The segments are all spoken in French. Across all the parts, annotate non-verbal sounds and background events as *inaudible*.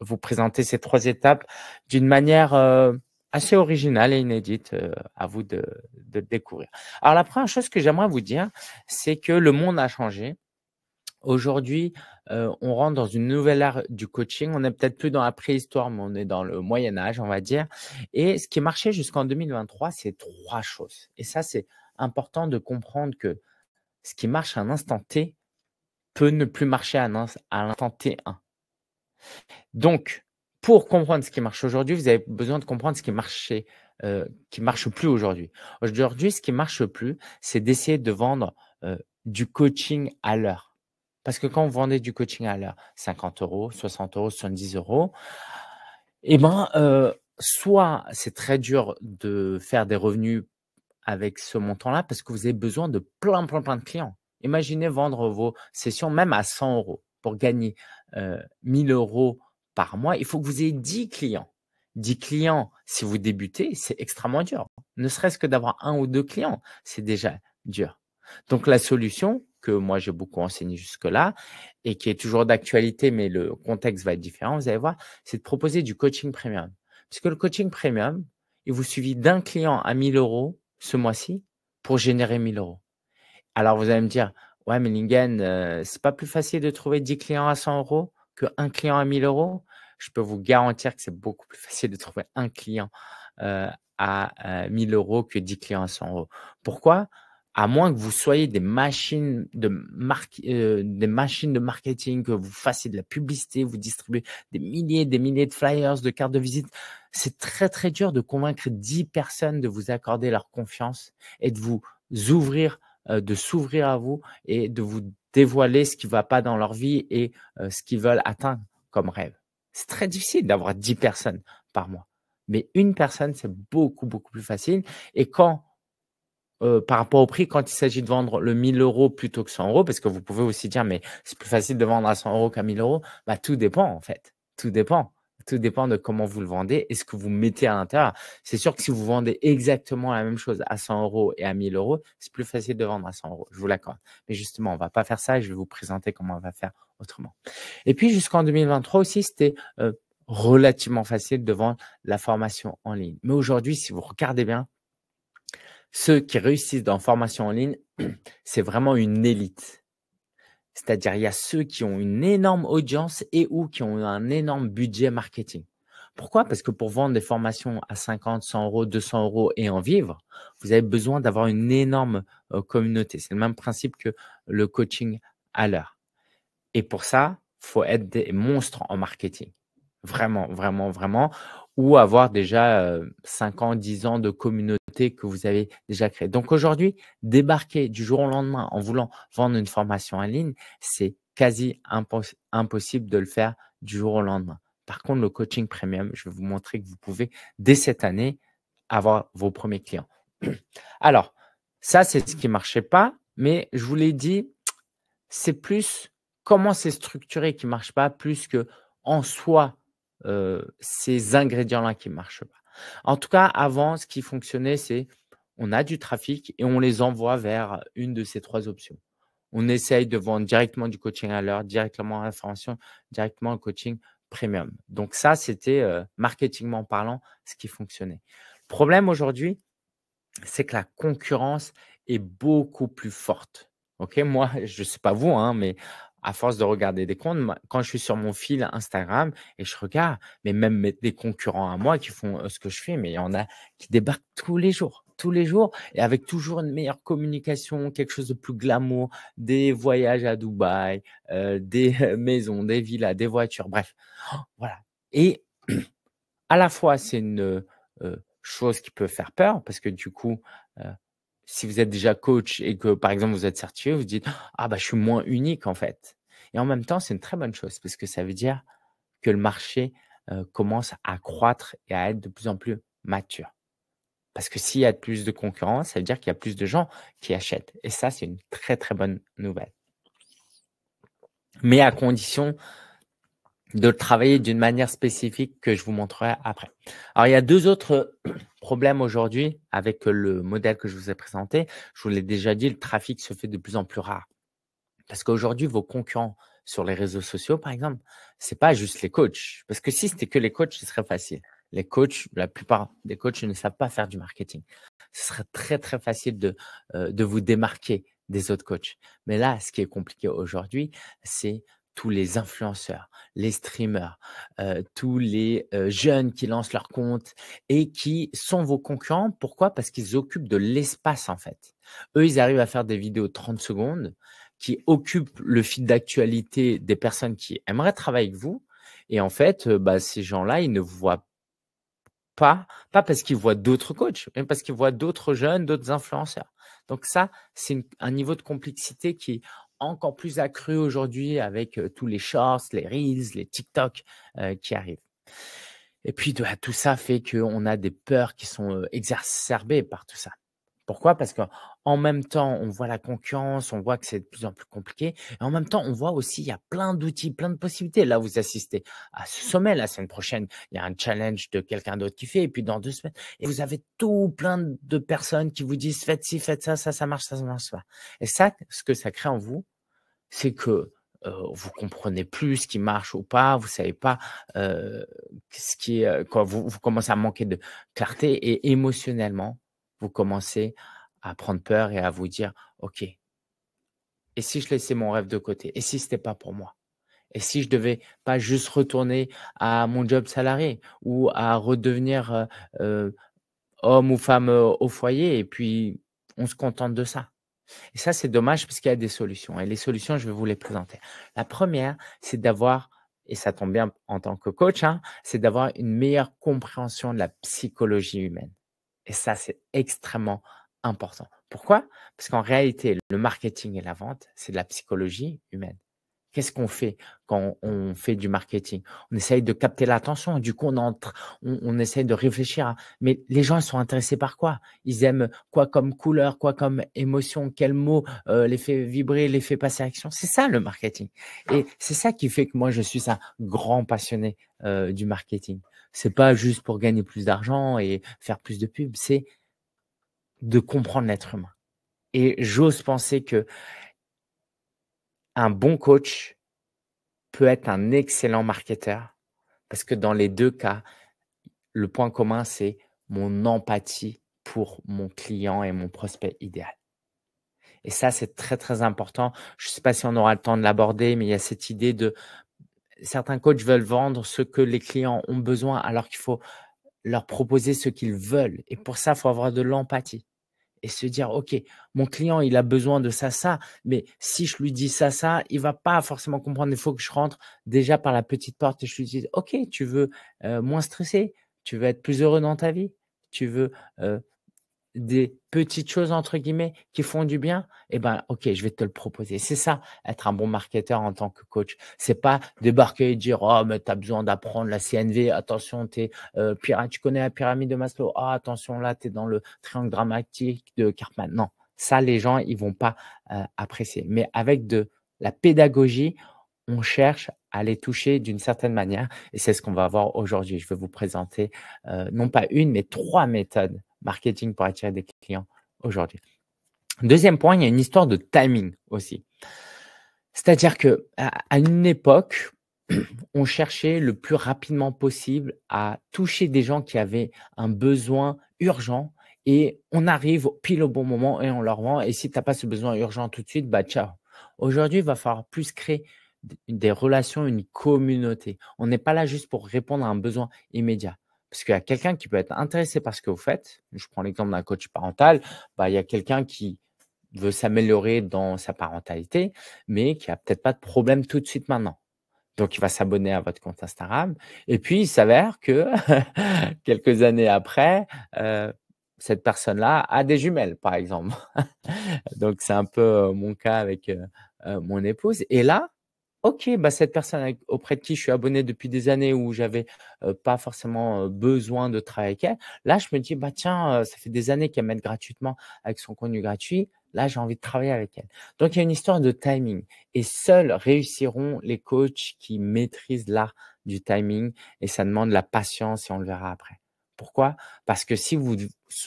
vous présenter ces trois étapes d'une manière euh, assez originale et inédite. Euh, à vous de, découvrir. Alors la première chose que j'aimerais vous dire, c'est que le monde a changé. Aujourd'hui, euh, on rentre dans une nouvelle ère du coaching. On n'est peut-être plus dans la préhistoire, mais on est dans le Moyen Âge, on va dire. Et ce qui marchait jusqu'en 2023, c'est trois choses. Et ça, c'est important de comprendre que ce qui marche à un instant T peut ne plus marcher à l'instant T1. Donc, pour comprendre ce qui marche aujourd'hui, vous avez besoin de comprendre ce qui marchait, euh, qui marche plus aujourd'hui. Aujourd'hui, ce qui marche plus, c'est d'essayer de vendre euh, du coaching à l'heure. Parce que quand vous vendez du coaching à l'heure, 50 euros, 60 euros, 70 euros, eh ben, euh, soit c'est très dur de faire des revenus avec ce montant-là parce que vous avez besoin de plein, plein, plein de clients. Imaginez vendre vos sessions même à 100 euros pour gagner 1000 euros par mois, il faut que vous ayez 10 clients. 10 clients, si vous débutez, c'est extrêmement dur. Ne serait-ce que d'avoir un ou deux clients, c'est déjà dur. Donc la solution que moi j'ai beaucoup enseignée jusque-là et qui est toujours d'actualité, mais le contexte va être différent, vous allez voir, c'est de proposer du coaching premium. Parce que le coaching premium, il vous suffit d'un client à 1000 euros ce mois-ci pour générer 1000 euros. Alors vous allez me dire, Ouais, mais Lingen, euh, c'est pas plus facile de trouver 10 clients à 100 euros que un client à 1000 euros. Je peux vous garantir que c'est beaucoup plus *laughs* facile de trouver un client euh, à 1000 euh, euros que 10 clients à 100 euros. Pourquoi à moins que vous soyez des machines de des machines de marketing, que vous fassiez de la publicité, vous distribuez des milliers, des milliers de flyers, de cartes de visite, c'est très très dur de convaincre 10 personnes de vous accorder leur confiance et de vous ouvrir euh, de s'ouvrir à vous et de vous dévoiler ce qui ne va pas dans leur vie et euh, ce qu'ils veulent atteindre comme rêve. C'est très difficile d'avoir 10 personnes par mois, mais une personne, c'est beaucoup, beaucoup plus facile. Et quand, euh, par rapport au prix, quand il s'agit de vendre le 1000 euros plutôt que 100 euros, parce que vous pouvez aussi dire, mais c'est plus facile de vendre à 100 euros qu'à 1000 euros, bah, tout dépend en fait. Tout dépend. Tout dépend de comment vous le vendez et ce que vous mettez à l'intérieur. C'est sûr que si vous vendez exactement la même chose à 100 euros et à 1000 euros, c'est plus facile de vendre à 100 euros. Je vous l'accorde. Mais justement, on ne va pas faire ça. Et je vais vous présenter comment on va faire autrement. Et puis, jusqu'en 2023 aussi, c'était euh, relativement facile de vendre la formation en ligne. Mais aujourd'hui, si vous regardez bien, ceux qui réussissent dans la formation en ligne, *clears throat* c'est vraiment une élite. C'est-à-dire, il y a ceux qui ont une énorme audience et ou qui ont un énorme budget marketing. Pourquoi Parce que pour vendre des formations à 50, 100 euros, 200 euros et en vivre, vous avez besoin d'avoir une énorme euh, communauté. C'est le même principe que le coaching à l'heure. Et pour ça, faut être des monstres en marketing. Vraiment, vraiment, vraiment ou avoir déjà 5 ans, 10 ans de communauté que vous avez déjà créé. Donc aujourd'hui, débarquer du jour au lendemain en voulant vendre une formation en ligne, c'est quasi impossible de le faire du jour au lendemain. Par contre, le coaching premium, je vais vous montrer que vous pouvez dès cette année avoir vos premiers clients. *clears throat* Alors, ça, c'est ce qui ne marchait pas, mais je vous l'ai dit, c'est plus comment c'est structuré qui ne marche pas, plus que en soi, euh, ces ingrédients-là qui ne marchent pas. En tout cas, avant, ce qui fonctionnait, c'est on a du trafic et on les envoie vers une de ces trois options. On essaye de vendre directement du coaching à l'heure, directement à l'information, directement au coaching premium. Donc ça, c'était euh, marketingment parlant ce qui fonctionnait. Le problème aujourd'hui, c'est que la concurrence est beaucoup plus forte. Ok, moi, je ne sais pas vous, hein, mais à force de regarder des comptes, quand je suis sur mon fil Instagram et je regarde, mais même des concurrents à moi qui font euh, ce que je fais, mais il y en a qui débarquent tous les jours, tous les jours, et avec toujours une meilleure communication, quelque chose de plus glamour, des voyages à Dubaï, euh, *laughs* des maisons, des villas, des voitures, bref. Voilà. Et *clears throat* à la fois, c'est une euh, chose qui peut faire peur, parce que du coup, si vous êtes déjà coach et que par exemple vous êtes certifié, vous dites ah bah je suis moins unique en fait. Et en même temps, c'est une très bonne chose parce que ça veut dire que le marché commence à croître et à être de plus en plus mature. Parce que s'il y a plus de concurrence, ça veut dire qu'il y a plus de gens qui achètent. Et ça, c'est une très, très bonne nouvelle. Mais à condition de travailler d'une manière spécifique que je vous montrerai après. Alors, il y a deux autres problèmes aujourd'hui avec le modèle que je vous ai présenté. Je vous l'ai déjà dit, le trafic se fait de plus en plus rare. Parce qu'aujourd'hui, vos concurrents sur les réseaux sociaux, par exemple, c'est pas juste les coachs. Parce que si c'était que les coachs, ce serait facile. Les coachs, la plupart des coachs ne savent pas faire du marketing. Ce serait très, très facile de, euh, de vous démarquer des autres coachs. Mais là, ce qui est compliqué aujourd'hui, c'est tous les influenceurs, les streamers, euh, tous les euh, jeunes qui lancent leur compte et qui sont vos concurrents. Pourquoi Parce qu'ils occupent de l'espace en fait. Eux, ils arrivent à faire des vidéos 30 secondes qui occupe le fil d'actualité des personnes qui aimeraient travailler avec vous. Et en fait, euh, bah, ces gens-là, ils ne voient pas, pas parce qu'ils voient d'autres coachs, mais parce qu'ils voient d'autres jeunes, d'autres influenceurs. Donc ça, c'est un niveau de complexité qui est encore plus accru aujourd'hui avec euh, tous les shorts, les reels, les TikTok euh, qui arrivent. Et puis bah, tout ça fait qu'on a des peurs qui sont exacerbées par tout ça. Pourquoi Parce qu'en même temps, on voit la concurrence, on voit que c'est de plus en plus compliqué. Et en même temps, on voit aussi, il y a plein d'outils, plein de possibilités. Là, vous assistez à ce sommet la semaine prochaine. Il y a un challenge de quelqu'un d'autre qui fait. Et puis dans deux semaines, et vous avez tout plein de personnes qui vous disent faites ci, faites ça, ça, ça marche, ça, ça marche pas. Et ça, ce que ça crée en vous, c'est que vous euh, vous comprenez plus ce qui marche ou pas, vous savez pas euh, ce qui est, euh, vous, commencez à manquer de clarté et émotionnellement, vous commencez à prendre peur et à vous dire, OK, et si je laissais mon rêve de côté Et si ce n'était pas pour moi Et si je devais pas juste retourner à mon job salarié ou à redevenir euh, euh, homme ou femme euh, au foyer et puis on se contente de ça Et ça, c'est dommage parce qu'il y a des solutions. Et les solutions, je vais vous les présenter. La première, c'est d'avoir et ça tombe bien en tant que coach, hein, c'est d'avoir une meilleure compréhension de la psychologie humaine. Et ça, c'est extrêmement important. Pourquoi Parce qu'en réalité, le marketing et la vente, c'est de la psychologie humaine. Qu'est-ce qu'on fait quand on fait du marketing On essaye de capter l'attention, du coup on, entre, on, essaye de réfléchir. À, mais les gens sont intéressés par quoi Ils aiment quoi comme couleur, quoi comme émotion, quel mot euh, les fait vibrer, les fait passer à l'action C'est ça le marketing. Et c'est ça qui fait que moi je suis un grand passionné euh, du marketing. C'est pas juste pour gagner plus d'argent et faire plus de pubs, c'est de comprendre l'être humain. Et j'ose penser que un bon coach peut être un excellent marketeur parce que dans les deux cas, le point commun, c'est mon empathie pour mon client et mon prospect idéal. Et ça, c'est très, très important. Je ne sais pas si on aura le temps de l'aborder, mais il y a cette idée de certains coachs veulent vendre ce que les clients ont besoin alors qu'il faut leur proposer ce qu'ils veulent. Et pour ça, il faut avoir de l'empathie et se dire, OK, mon client, il a besoin de ça, ça, mais si je lui dis ça, ça, il va pas forcément comprendre. Il faut que je rentre déjà par la petite porte et je lui dise, OK, tu veux moins stresser, tu veux être plus heureux dans ta vie, tu veux des petites choses entre guillemets qui font du bien, eh ben ok, je vais te le proposer. C'est ça, être un bon marketeur en tant que coach. C'est pas débarquer et dire oh mais as besoin d'apprendre la CNV, attention t'es euh, tu connais la pyramide de Maslow, oh, attention là t'es dans le triangle dramatique de Cartman. Non, ça les gens ils vont pas euh, apprécier. Mais avec de la pédagogie, on cherche à les toucher d'une certaine manière et c'est ce qu'on va voir aujourd'hui. Je vais vous présenter euh, non pas une mais trois méthodes marketing pour attirer des clients aujourd'hui. Deuxième point, il y a une histoire de timing aussi. C'est-à-dire que à une époque, *clears throat* on cherchait le plus rapidement possible à toucher des gens qui avaient un besoin urgent et on arrive pile au bon moment et on leur vend. Et si tu n'as pas ce besoin urgent tout de suite, bah ciao. Aujourd'hui, il va falloir plus créer des relations, une communauté. On n'est pas là juste pour répondre à un besoin immédiat. Parce qu'il y a quelqu'un qui peut être intéressé par ce que vous faites. Je prends l'exemple d'un coach parental. Bah, il y a quelqu'un qui veut s'améliorer dans sa parentalité, mais qui a peut-être pas de problème tout de suite maintenant. Donc, il va s'abonner à votre compte Instagram. Et puis, il s'avère que *laughs* quelques années après, euh, cette personne-là a des jumelles, par exemple. *laughs* Donc, c'est un peu euh, mon cas avec euh, mon épouse. Et là, Ok, bah cette personne auprès de qui je suis abonné depuis des années où j'avais pas forcément besoin de travailler avec elle, là je me dis bah tiens, ça fait des années qu'elle m'aide gratuitement avec son contenu gratuit. Là, j'ai envie de travailler avec elle. Donc, il y a une histoire de timing. Et seuls réussiront les coachs qui maîtrisent l'art du timing. Et ça demande la patience et on le verra après. Pourquoi Parce que si vous,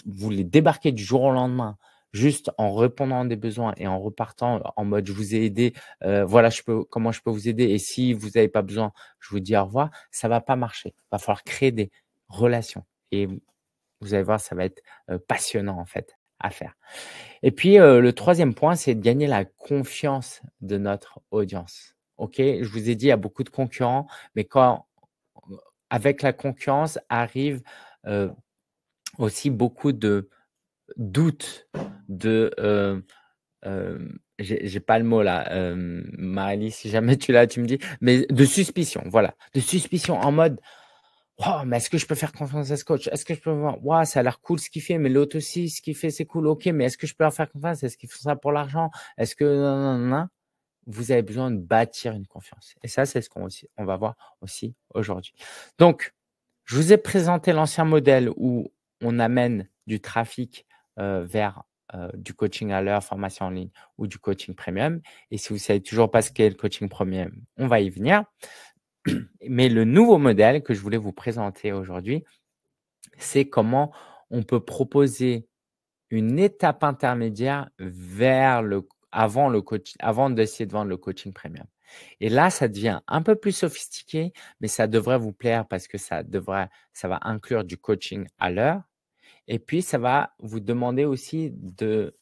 voulez débarquer du jour au lendemain juste en répondant à des besoins et en repartant en mode je vous ai aidé, euh, voilà je peux, comment je peux vous aider et si vous n'avez pas besoin, je vous dis au revoir, ça va pas marcher. Il va falloir créer des relations et vous allez voir, ça va être euh, passionnant en fait à faire. Et puis euh, le troisième point, c'est de gagner la confiance de notre audience. Ok, je vous ai dit, il y a beaucoup de concurrents, mais quand avec la concurrence arrive aussi beaucoup de doute, de. Euh, euh, j'ai pas le mot là, euh, si jamais tu l'as, tu me dis, mais de suspicion, voilà, de suspicion en mode. Oh, mais est-ce que je peux faire confiance à ce coach Est-ce que je peux voir ça a l'air cool ce qu'il fait, mais l'autre aussi, ce qu'il fait, c'est cool. Ok, mais est-ce que je peux leur faire confiance Est-ce qu'ils font ça pour l'argent Est-ce que non, non, non, Vous avez besoin de bâtir une confiance. Et ça, c'est ce qu'on on va voir aussi aujourd'hui. Donc, je vous ai présenté l'ancien modèle où on amène du trafic euh, vers euh, du coaching à l'heure, formation en ligne ou du coaching premium. Et si vous savez toujours pas ce qu'est le coaching premium, on va y venir. *clears throat* Mais le nouveau modèle que je voulais vous présenter aujourd'hui, c'est comment on peut proposer une étape intermédiaire vers le, avant, le coach, avant d'essayer de vendre le coaching premium. Et là, ça devient un peu plus sophistiqué, mais ça devrait vous plaire parce que ça devrait, ça va inclure du coaching à l'heure, et puis, ça va vous demander aussi de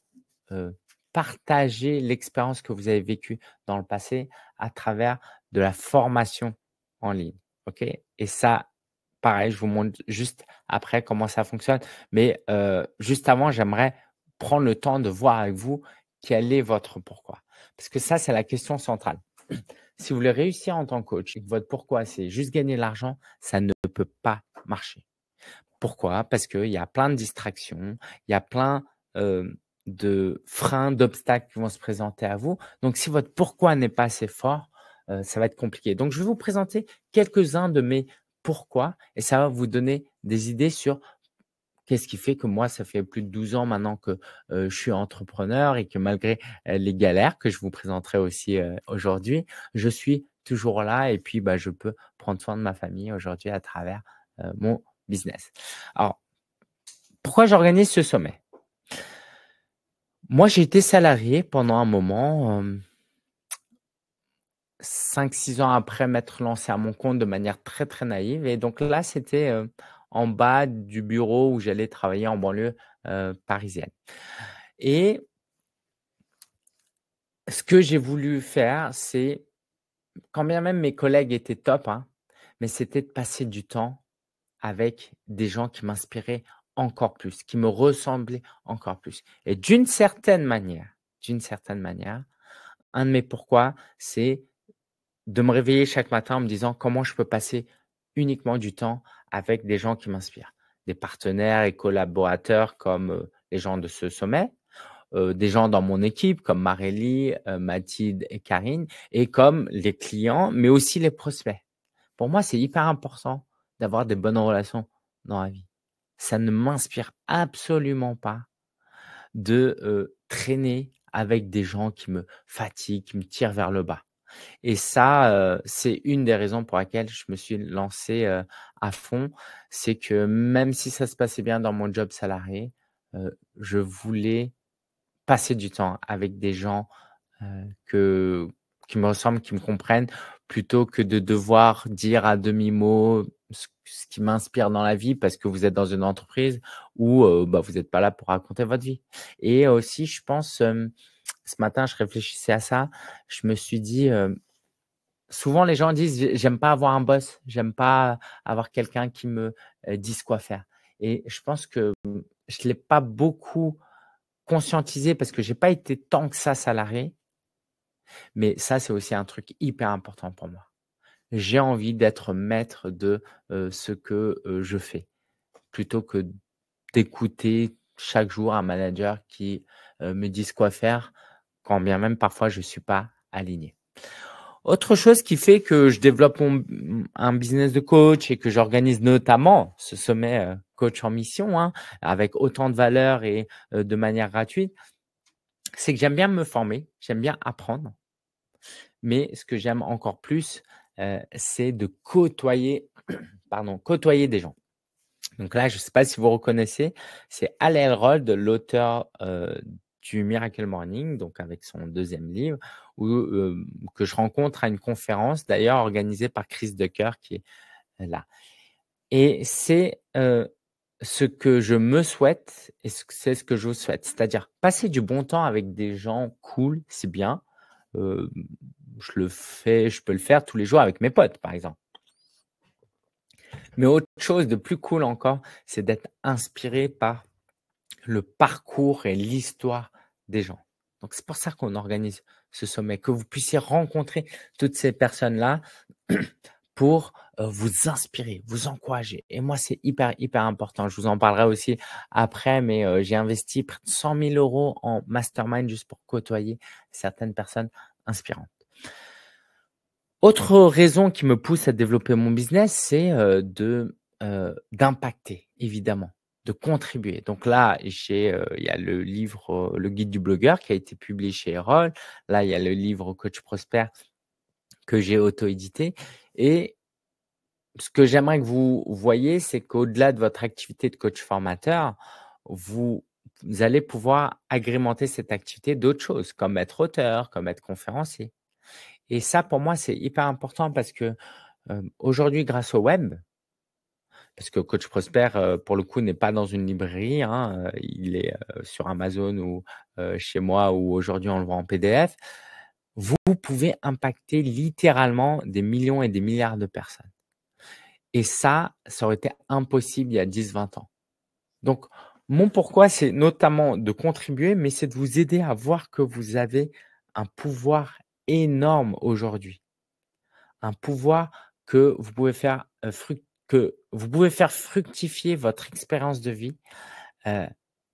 euh, partager l'expérience que vous avez vécue dans le passé à travers de la formation en ligne. OK Et ça, pareil, je vous montre juste après comment ça fonctionne. Mais euh, juste avant, j'aimerais prendre le temps de voir avec vous quel est votre pourquoi. Parce que ça, c'est la question centrale. *clears throat* Si vous voulez réussir en tant que coach et que votre pourquoi, c'est juste gagner de l'argent, ça ne peut pas marcher. Pourquoi Parce qu'il y a plein de distractions, il y a plein de freins, d'obstacles qui vont se présenter à vous. Donc, si votre pourquoi n'est pas assez fort, euh, ça va être compliqué. Donc, je vais vous présenter quelques-uns de mes pourquoi et ça va vous donner des idées sur qu'est-ce qui fait que moi, ça fait plus de 12 ans maintenant que euh, je suis entrepreneur et que malgré euh, les galères que je vous présenterai aussi aujourd'hui, je suis toujours là et puis bah, je peux prendre soin de ma famille aujourd'hui à travers mon business. Alors, pourquoi j'organise ce sommet Moi, j'ai été salarié pendant un moment, 5-6 euh, ans après m'être lancé à mon compte de manière très, très naïve. Et donc là, c'était euh, en bas du bureau où j'allais travailler en banlieue euh, parisienne. Et ce que j'ai voulu faire, c'est, quand bien même mes collègues étaient top, hein, mais c'était de passer du temps avec des gens qui m'inspiraient encore plus, qui me ressemblaient encore plus. Et d'une certaine manière, d'une certaine manière, un de mes pourquoi, c'est de me réveiller chaque matin en me disant comment je peux passer uniquement du temps avec des gens qui m'inspirent, des partenaires et collaborateurs comme les gens de ce sommet, des gens dans mon équipe comme Marélie, Mathilde et Karine, et comme les clients, mais aussi les prospects. Pour moi, c'est hyper important d'avoir des bonnes relations dans la vie. Ça ne m'inspire absolument pas de traîner avec des gens qui me fatiguent, qui me tirent vers le bas. Et ça, c'est une des raisons pour laquelle je me suis lancé à fond. C'est que même si ça se passait bien dans mon job salarié, je voulais passer du temps avec des gens que, qui me ressemblent, qui me comprennent, plutôt que de devoir dire à demi-mot ce, qui m'inspire dans la vie parce que vous êtes dans une entreprise où euh, bah, vous n'êtes pas là pour raconter votre vie. Et aussi, je pense, ce matin, je réfléchissais à ça, je me suis dit, souvent les gens disent, j'aime pas avoir un boss, j'aime pas avoir quelqu'un qui me euh, dise quoi faire. Et je pense que mmh, je ne l'ai pas beaucoup conscientisé parce que j'ai pas été tant que ça salarié mais ça, c'est aussi un truc hyper important pour moi. J'ai envie d'être maître de ce que je fais, plutôt que d'écouter chaque jour un manager qui me dise quoi faire, quand bien même parfois je ne suis pas aligné. Autre chose qui fait que je développe mmh, un business de coach et que j'organise notamment ce sommet coach en mission, hein, avec autant de valeur et de manière gratuite, c'est que j'aime bien me former, j'aime bien apprendre, mais ce que j'aime encore plus, euh, c'est de côtoyer, *clears throat* pardon, côtoyer des gens. Donc là, je ne sais pas si vous reconnaissez, c'est Al Elrod, l'auteur euh, du Miracle Morning, donc avec son deuxième livre, euh, que je rencontre à une conférence, d'ailleurs organisée par Chris Decker, qui est là. Et c'est ce que je me souhaite et c'est ce que je souhaite. C'est-à-dire passer du bon temps avec des gens cool, c'est bien. je le fais, je peux le faire tous les jours avec mes potes, par exemple. Mais autre chose de plus cool encore, c'est d'être inspiré par le parcours et l'histoire des gens. Donc c'est pour ça qu'on organise ce sommet, que vous puissiez rencontrer toutes ces personnes-là pour vous inspirer, vous encourager. Et moi, c'est hyper, hyper important. Je vous en parlerai aussi après, mais j'ai investi près de 100 000 euros en mastermind juste pour côtoyer certaines personnes inspirantes. Autre raison qui me pousse à développer mon business, c'est d'impacter, évidemment, de contribuer. Donc là, j'ai, il y a le livre, le guide du blogueur qui a été publié chez Erol. Là, il y a le livre Coach Prosper que j'ai auto-édité. Et ce que j'aimerais que vous voyez, c'est qu'au-delà de votre activité de coach formateur, vous, allez pouvoir agrémenter cette activité d'autres choses, comme être auteur, comme être conférencier. Et ça, pour moi, c'est hyper important parce que euh, aujourd'hui, grâce au web, parce que Coach Prosper, euh, pour le coup, n'est pas dans une librairie, hein, euh, il est sur Amazon ou chez moi, ou aujourd'hui, on le voit en PDF vous pouvez impacter littéralement des millions et des milliards de personnes. Et ça, ça aurait été impossible il y a 10-20 ans. Donc, mon pourquoi, c'est notamment de contribuer, mais c'est de vous aider à voir que vous avez un pouvoir énorme aujourd'hui. Un pouvoir que vous pouvez faire, euh, que vous pouvez faire fructifier votre expérience de vie euh,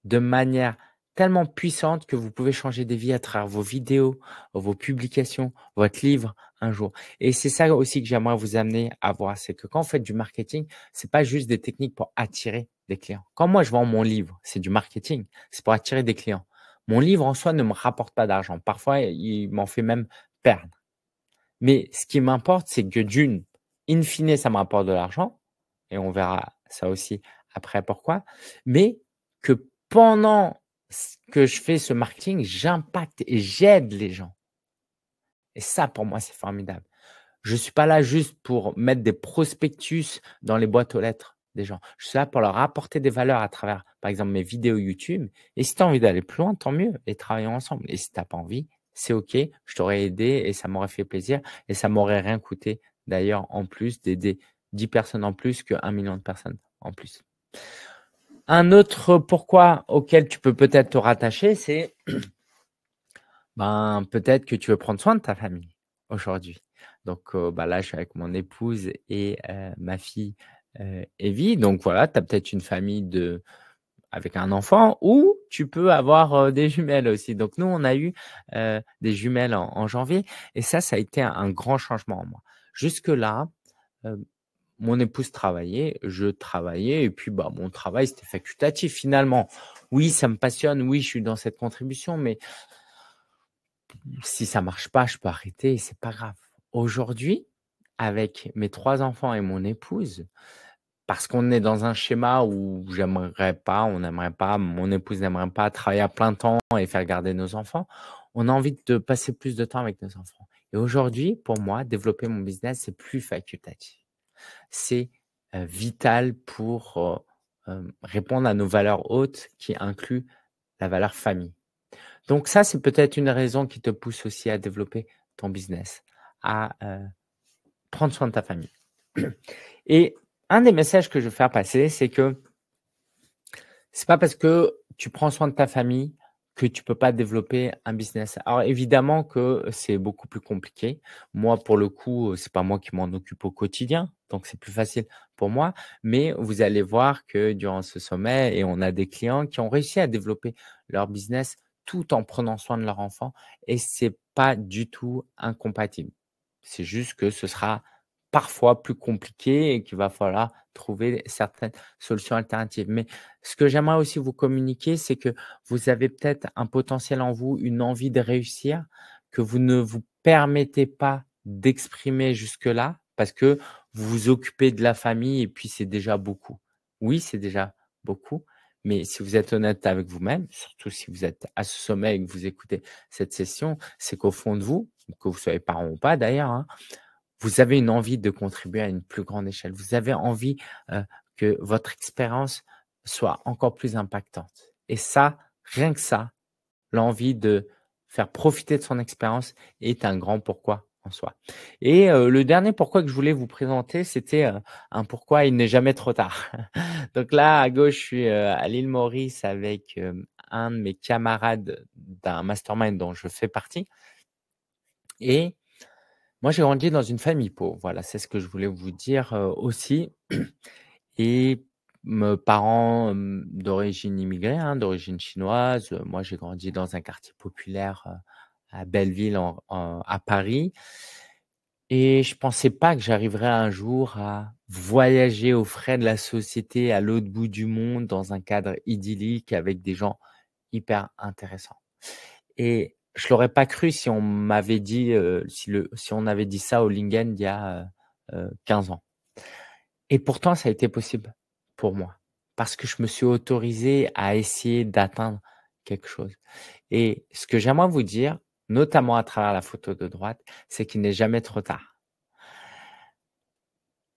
de manière tellement puissante que vous pouvez changer des vies à travers vos vidéos, vos publications, votre livre un jour. Et c'est ça aussi que j'aimerais vous amener à voir, c'est que quand vous faites du marketing, c'est pas juste des techniques pour attirer des clients. Quand moi je vends mon livre, c'est du marketing, c'est pour attirer des clients. Mon livre en soi ne me rapporte pas d'argent. Parfois, il m'en fait même perdre. Mais ce qui m'importe, c'est que d'une, in fine, ça me rapporte de l'argent. Et on verra ça aussi après pourquoi. Mais que pendant que je fais ce marketing, j'impacte et j'aide les gens. Et ça, pour moi, c'est formidable. Je ne suis pas là juste pour mettre des prospectus dans les boîtes aux lettres des gens. Je suis là pour leur apporter des valeurs à travers, par exemple, mes vidéos YouTube. Et si tu as envie d'aller plus loin, tant mieux. Et travailler ensemble. Et si tu n'as pas envie, c'est OK. Je t'aurais aidé et ça m'aurait fait plaisir. Et ça m'aurait rien coûté, d'ailleurs, en plus d'aider 10 personnes en plus que 1 million de personnes en plus. Un autre pourquoi auquel tu peux peut-être te rattacher, c'est *clears throat* ben, peut-être que tu veux prendre soin de ta famille aujourd'hui. Donc euh, ben là, je suis avec mon épouse et euh, ma fille euh, Evie. Donc voilà, tu as peut-être une famille de avec un enfant ou tu peux avoir des jumelles aussi. Donc nous, on a eu des jumelles en, janvier et ça, ça a été un grand changement en moi. Jusque-là, mon épouse travaillait, je travaillais, et puis bah mon travail c'était facultatif finalement. Oui, ça me passionne, oui, je suis dans cette contribution, mais si ça marche pas, je peux arrêter, c'est pas grave. Aujourd'hui, avec mes trois enfants et mon épouse, parce qu'on est dans un schéma où j'aimerais pas, on n'aimerait pas, mon épouse n'aimerait pas travailler à plein temps et faire garder nos enfants, on a envie de passer plus de temps avec nos enfants. Et aujourd'hui, pour moi, développer mon business, c'est plus facultatif c'est vital pour répondre à nos valeurs hautes qui incluent la valeur famille. Donc ça, c'est peut-être une raison qui te pousse aussi à développer ton business, à prendre soin de ta famille. *clears throat* Et un des messages que je veux faire passer, c'est que c'est pas parce que tu prends soin de ta famille que tu peux pas développer un business. Alors évidemment que c'est beaucoup plus compliqué. Moi, pour le coup, euh, c'est pas moi qui m'en occupe au quotidien, donc c'est plus facile pour moi. Mais vous allez voir que durant ce sommet, et on a des clients qui ont réussi à développer leur business tout en prenant soin de leur enfant, et c'est pas du tout incompatible. C'est juste que ce sera parfois plus compliqué et qu'il va falloir trouver certaines solutions alternatives. Mais ce que j'aimerais aussi vous communiquer, c'est que vous avez peut-être un potentiel en vous, une envie de réussir que vous ne vous permettez pas d'exprimer jusque-là parce que vous vous occupez de la famille et puis c'est déjà beaucoup. Oui, c'est déjà beaucoup, mais si vous êtes honnête avec vous-même, surtout si vous êtes à ce sommet et que vous écoutez cette session, c'est qu'au fond de vous, que vous soyez parent ou pas d'ailleurs, hein, vous avez une envie de contribuer à une plus grande échelle. Vous avez envie euh, que votre expérience soit encore plus impactante. Et ça, rien que ça, l'envie de faire profiter de son expérience est un grand pourquoi en soi. Et euh, le dernier pourquoi que je voulais vous présenter, c'était euh, un pourquoi il n'est jamais trop tard. *laughs* Donc là, à gauche, je suis à l'île Maurice avec un de mes camarades d'un mastermind dont je fais partie. Et moi, j'ai grandi dans une famille pauvre. Voilà, c'est ce que je voulais vous dire euh, aussi. *clears throat* Et mes parents d'origine immigrée, hein, d'origine chinoise. Moi, j'ai grandi dans un quartier populaire à Belleville, à Paris. Et je pensais pas que j'arriverais un jour à voyager aux frais de la société à l'autre bout du monde dans un cadre idyllique avec des gens hyper intéressants. Et je l'aurais pas cru si on m'avait dit, euh, si, le, si on avait dit ça au Lingen il y a 15 euh, euh, ans. Et pourtant, ça a été possible pour moi parce que je me suis autorisé à essayer d'atteindre quelque chose. Et ce que j'aimerais vous dire, notamment à travers la photo de droite, c'est qu'il n'est jamais trop tard.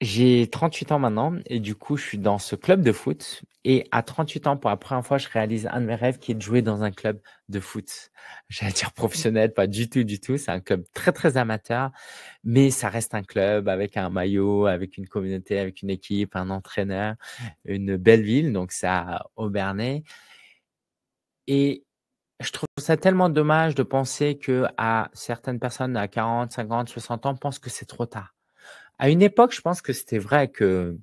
J'ai 38 ans maintenant et du coup, je suis dans ce club de foot. Et à 38 ans, pour la première fois, je réalise un de mes rêves qui est de jouer dans un club de foot. *laughs* J'allais dire professionnel, pas du tout, du tout. C'est un club très, très amateur, mais ça reste un club avec un maillot, avec une communauté, avec une équipe, un entraîneur, une belle ville. Donc, ça Aubernais. Et je trouve ça tellement dommage de penser que à certaines personnes à 40, 50, 60 ans pensent que c'est trop tard à une époque, je pense que c'était vrai que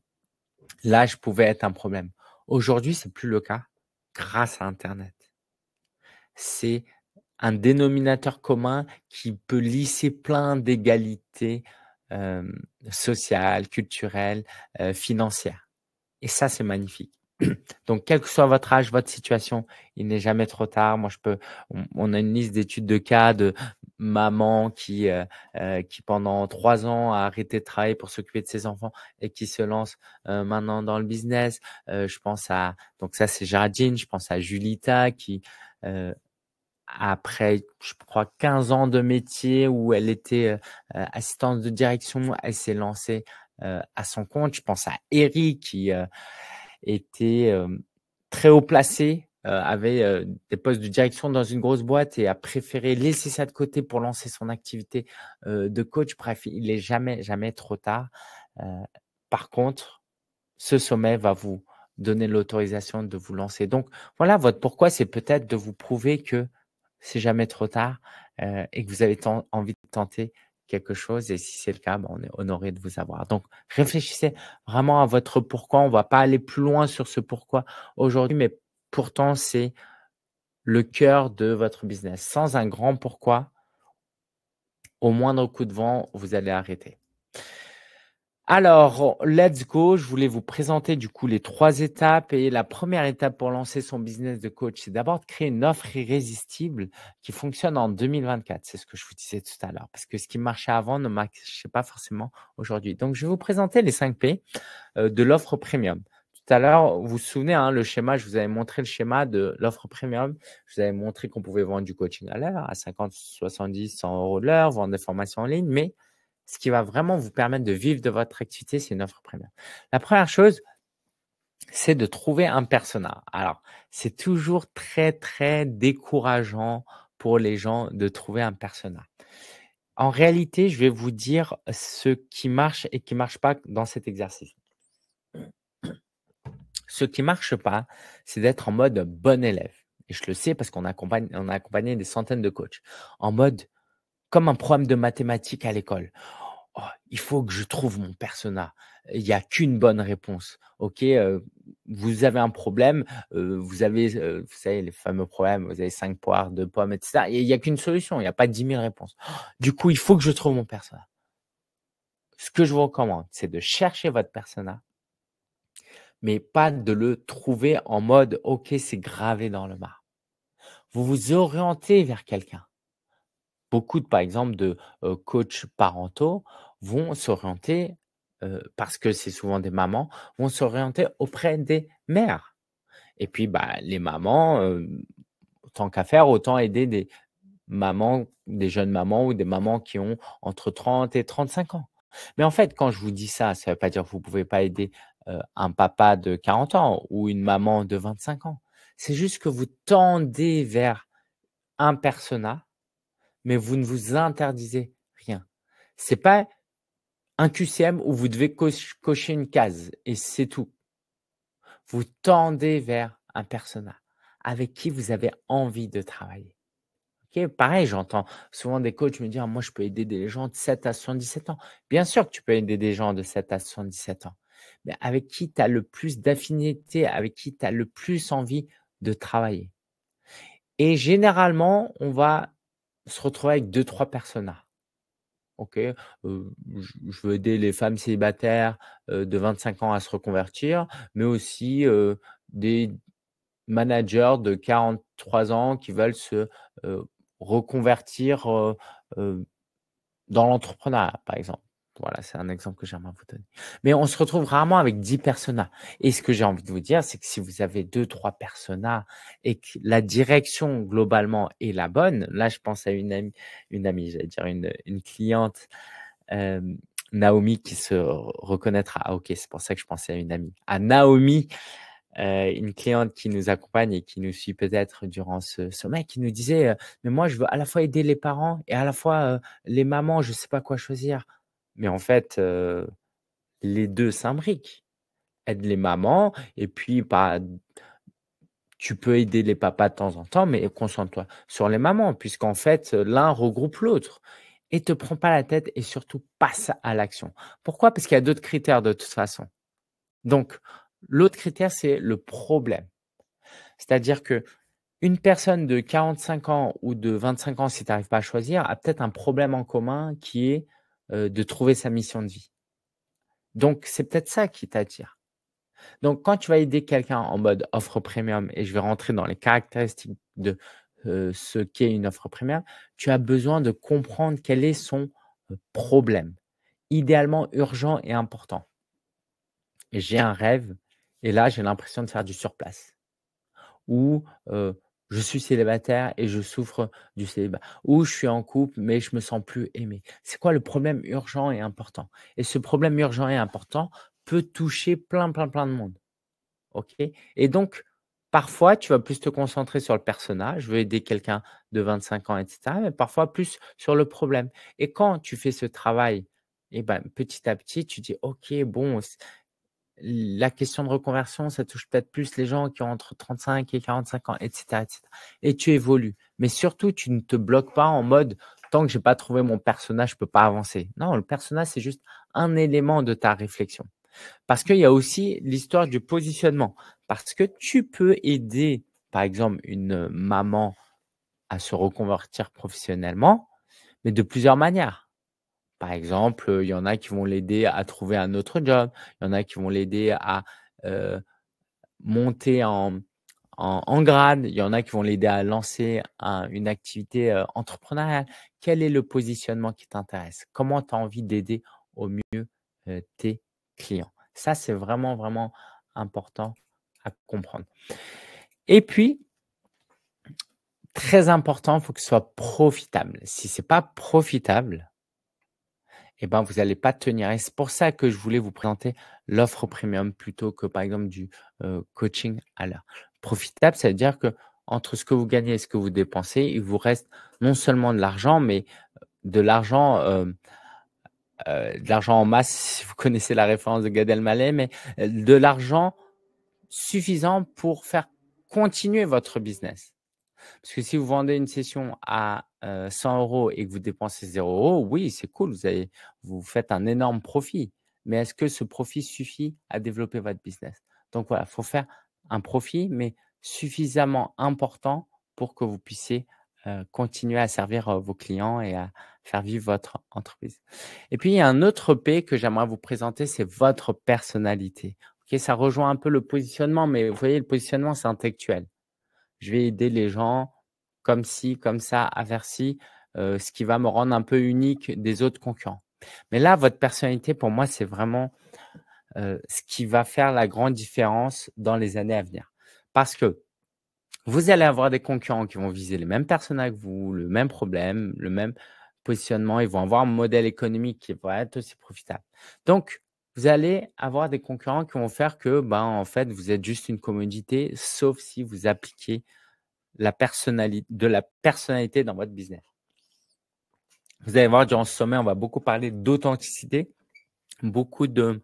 l'âge pouvait être un problème. Aujourd'hui, c'est plus le cas grâce à Internet. C'est un dénominateur commun qui peut lisser plein d'égalités euh, sociales, culturelles, euh, financières. Et ça, c'est magnifique. *clears throat* Donc, quel que soit votre âge, votre situation, il n'est jamais trop tard. Moi, je peux, on a une liste d'études de cas de maman qui, euh, euh, qui pendant trois ans a arrêté de travailler pour s'occuper de ses enfants et qui se lance euh, maintenant dans le business. je pense à donc ça c'est Jardine, je pense à Julita qui après je crois 15 ans de métier où elle était assistante de direction, elle s'est lancée à son compte. Je pense à Eric qui était très haut placé euh, avait euh, des postes de direction dans une grosse boîte et a préféré laisser ça de côté pour lancer son activité euh, de coach. Bref, il n'est jamais, jamais trop tard. par contre, ce sommet va vous donner l'autorisation de vous lancer. Donc voilà, votre pourquoi, c'est peut-être de vous prouver que c'est jamais trop tard et que vous avez envie de tenter quelque chose. Et si c'est le cas, ben, on est honoré de vous avoir. Donc réfléchissez vraiment à votre pourquoi. On ne va pas aller plus loin sur ce pourquoi aujourd'hui, mais Pourtant, c'est le cœur de votre business. Sans un grand pourquoi, au moindre coup de vent, vous allez arrêter. Alors, let's go. Je voulais vous présenter du coup les trois étapes. Et la première étape pour lancer son business de coach, c'est d'abord de créer une offre irrésistible qui fonctionne en 2024. C'est ce que je vous disais tout à l'heure. Parce que ce qui marchait avant ne marchait pas forcément aujourd'hui. Donc, je vais vous présenter les 5 P euh, de l'offre premium tout à l'heure, vous vous souvenez, hein, le schéma, je vous avais montré le schéma de l'offre premium. Je vous avais montré qu'on pouvait vendre du coaching à l'heure, à 50, 70, 100 euros de l'heure, vendre des formations en ligne. Mais ce qui va vraiment vous permettre de vivre de votre activité, c'est une offre premium. La première chose, c'est de trouver un persona. Alors, c'est toujours très, très décourageant pour les gens de trouver un persona. En réalité, je vais vous dire ce qui marche et qui ne marche pas dans cet exercice. Ce qui marche pas, c'est d'être en mode bon élève. Et je le sais parce qu'on accompagne, on a accompagné des centaines de coachs. En mode comme un problème de mathématiques à l'école. Oh, il faut que je trouve mon persona. Il n'y a qu'une bonne réponse. Ok, euh, vous avez un problème, euh, vous avez, euh, vous savez, les fameux problèmes, vous avez cinq poires, deux pommes, etc. Il n'y a qu'une solution, il n'y a pas dix mille réponses. Oh, du coup, il faut que je trouve mon persona. Ce que je vous recommande, c'est de chercher votre persona mais pas de le trouver en mode OK, c'est gravé dans le marbre. Vous vous orientez vers quelqu'un. Beaucoup, par exemple, de coachs parentaux vont s'orienter, parce que c'est souvent des mamans, vont s'orienter auprès des mères. Et puis, bah, les mamans, autant tant qu'à faire, autant aider des mamans, des jeunes mamans ou des mamans qui ont entre 30 et 35 ans. Mais en fait, quand je vous dis ça, ça ne veut pas dire que vous ne pouvez pas aider euh, un papa de 40 ans ou une maman de 25 ans. C'est juste que vous tendez vers un persona, mais vous ne vous interdisez rien. C'est pas un QCM où vous devez cocher une case et c'est tout. Vous tendez vers un persona avec qui vous avez envie de travailler. ok Pareil, j'entends souvent des coachs me dire «Ah, Moi, je peux aider des gens de 7 à 77 ans. Bien sûr que tu peux aider des gens de 7 à 77 ans, avec qui tu as le plus d'affinité, avec qui tu as le plus envie de travailler. Et généralement, on va se retrouver avec deux, trois personas. Ok, je veux aider les femmes célibataires de 25 ans à se reconvertir, mais aussi des managers de 43 ans qui veulent se reconvertir dans l'entrepreneuriat, par exemple. Voilà, c'est un exemple que j'aimerais vous donner. Mais on se retrouve rarement avec 10 personas. Et ce que j'ai envie de vous dire, c'est que si vous avez deux, trois personas et que la direction globalement est la bonne, là, je pense à une amie, une amie, j'allais dire une, cliente, euh, Naomi, qui se reconnaîtra. Ah, ok, c'est pour ça que je pensais à une amie. À Naomi, euh, une cliente qui nous accompagne et qui nous suit peut-être durant ce sommet, qui nous disait euh, Mais moi, je veux à la fois aider les parents et à la fois les mamans, je ne sais pas quoi choisir. Mais en fait, les deux s'imbriquent. Aide les mamans et puis bah, tu peux aider les papas de temps en temps, mais concentre-toi sur les mamans, puisqu'en fait, l'un regroupe l'autre. Et te prends pas la tête et surtout passe à l'action. Pourquoi Parce qu'il y a d'autres critères de toute façon. Donc, l'autre critère, c'est le problème. C'est-à-dire que une personne de 45 ans ou de 25 ans, si tu n'arrives pas à choisir, a peut-être un problème en commun qui est euh, de trouver sa mission de vie. Donc, c'est peut-être ça qui t'attire. Donc, quand tu vas aider quelqu'un en mode offre premium, et je vais rentrer dans les caractéristiques de euh, ce qu'est une offre premium, tu as besoin de comprendre quel est son euh, problème, idéalement urgent et important. J'ai un rêve, et là, j'ai l'impression de faire du surplace. Ou je suis célibataire et je souffre du célibat. Ou je suis en couple, mais je me sens plus aimé. C'est quoi le problème urgent et important Et ce problème urgent et important peut toucher plein, plein, plein de monde. OK Et donc, parfois, tu vas plus te concentrer sur le personnage, je veux aider quelqu'un de 25 ans, etc. Mais parfois, plus sur le problème. Et quand tu fais ce travail, eh ben, petit à petit, tu dis, OK, bon, la question de reconversion, ça touche peut-être plus les gens qui ont entre 35 et 45 ans, etc., Et tu évolues. Mais surtout, tu ne te bloques pas en mode tant que j'ai pas trouvé mon personnage, je peux pas avancer. Non, le personnage, c'est juste un élément de ta réflexion. Parce qu'il y a aussi l'histoire du positionnement. Parce que tu peux aider, par exemple, une maman à se reconvertir professionnellement, mais de plusieurs manières. Par exemple, il y en a qui vont l'aider à trouver un autre job, il y en a qui vont l'aider à euh, monter en, grade, il y en a qui vont l'aider à lancer une activité euh, entrepreneuriale. Quel est le positionnement qui t'intéresse Comment tu as envie d'aider au mieux euh, tes clients Ça, c'est vraiment, vraiment important à comprendre. Et puis, très important, il faut que ce soit profitable. Si ce n'est pas profitable, eh ben, vous n'allez pas tenir. Et c'est pour ça que je voulais vous présenter l'offre premium plutôt que, par exemple, du coaching à l'heure. Profitable, c'est-à-dire que entre ce que vous gagnez et ce que vous dépensez, il vous reste non seulement de l'argent, mais de l'argent, de l'argent en masse, *laughs* si vous connaissez la référence de Gad Elmaleh, mais de l'argent suffisant pour faire continuer votre business. Parce que si vous vendez une session à 100 euh, euros et que vous dépensez 0 euros, oui, c'est cool, vous, avez, vous faites un énorme profit. Mais est-ce que ce profit suffit à développer votre business Donc voilà, il faut faire un profit, mais suffisamment important pour que vous puissiez euh, continuer à servir euh, vos clients et à faire vivre votre entreprise. Et puis, il y a un autre P que j'aimerais vous présenter, c'est votre personnalité. Ok ça rejoint un peu le positionnement, mais vous voyez, le positionnement, c'est intellectuel. Je vais aider les gens comme si, comme ça, à faire ce qui va me rendre un peu unique des autres concurrents. Mais là, votre personnalité, pour moi, c'est vraiment ce qui va faire la grande différence dans les années à venir. Parce que vous allez avoir des concurrents qui vont viser les mêmes personnes que vous, le même problème, le même positionnement. Ils vont avoir un modèle économique qui va être aussi profitable. Donc, vous allez avoir des concurrents qui vont faire que, ben, en fait, vous êtes juste une commodité, sauf si vous appliquez personnalité, de la personnalité dans votre business. Vous allez voir, durant ce sommet, on va beaucoup parler d'authenticité. Beaucoup de,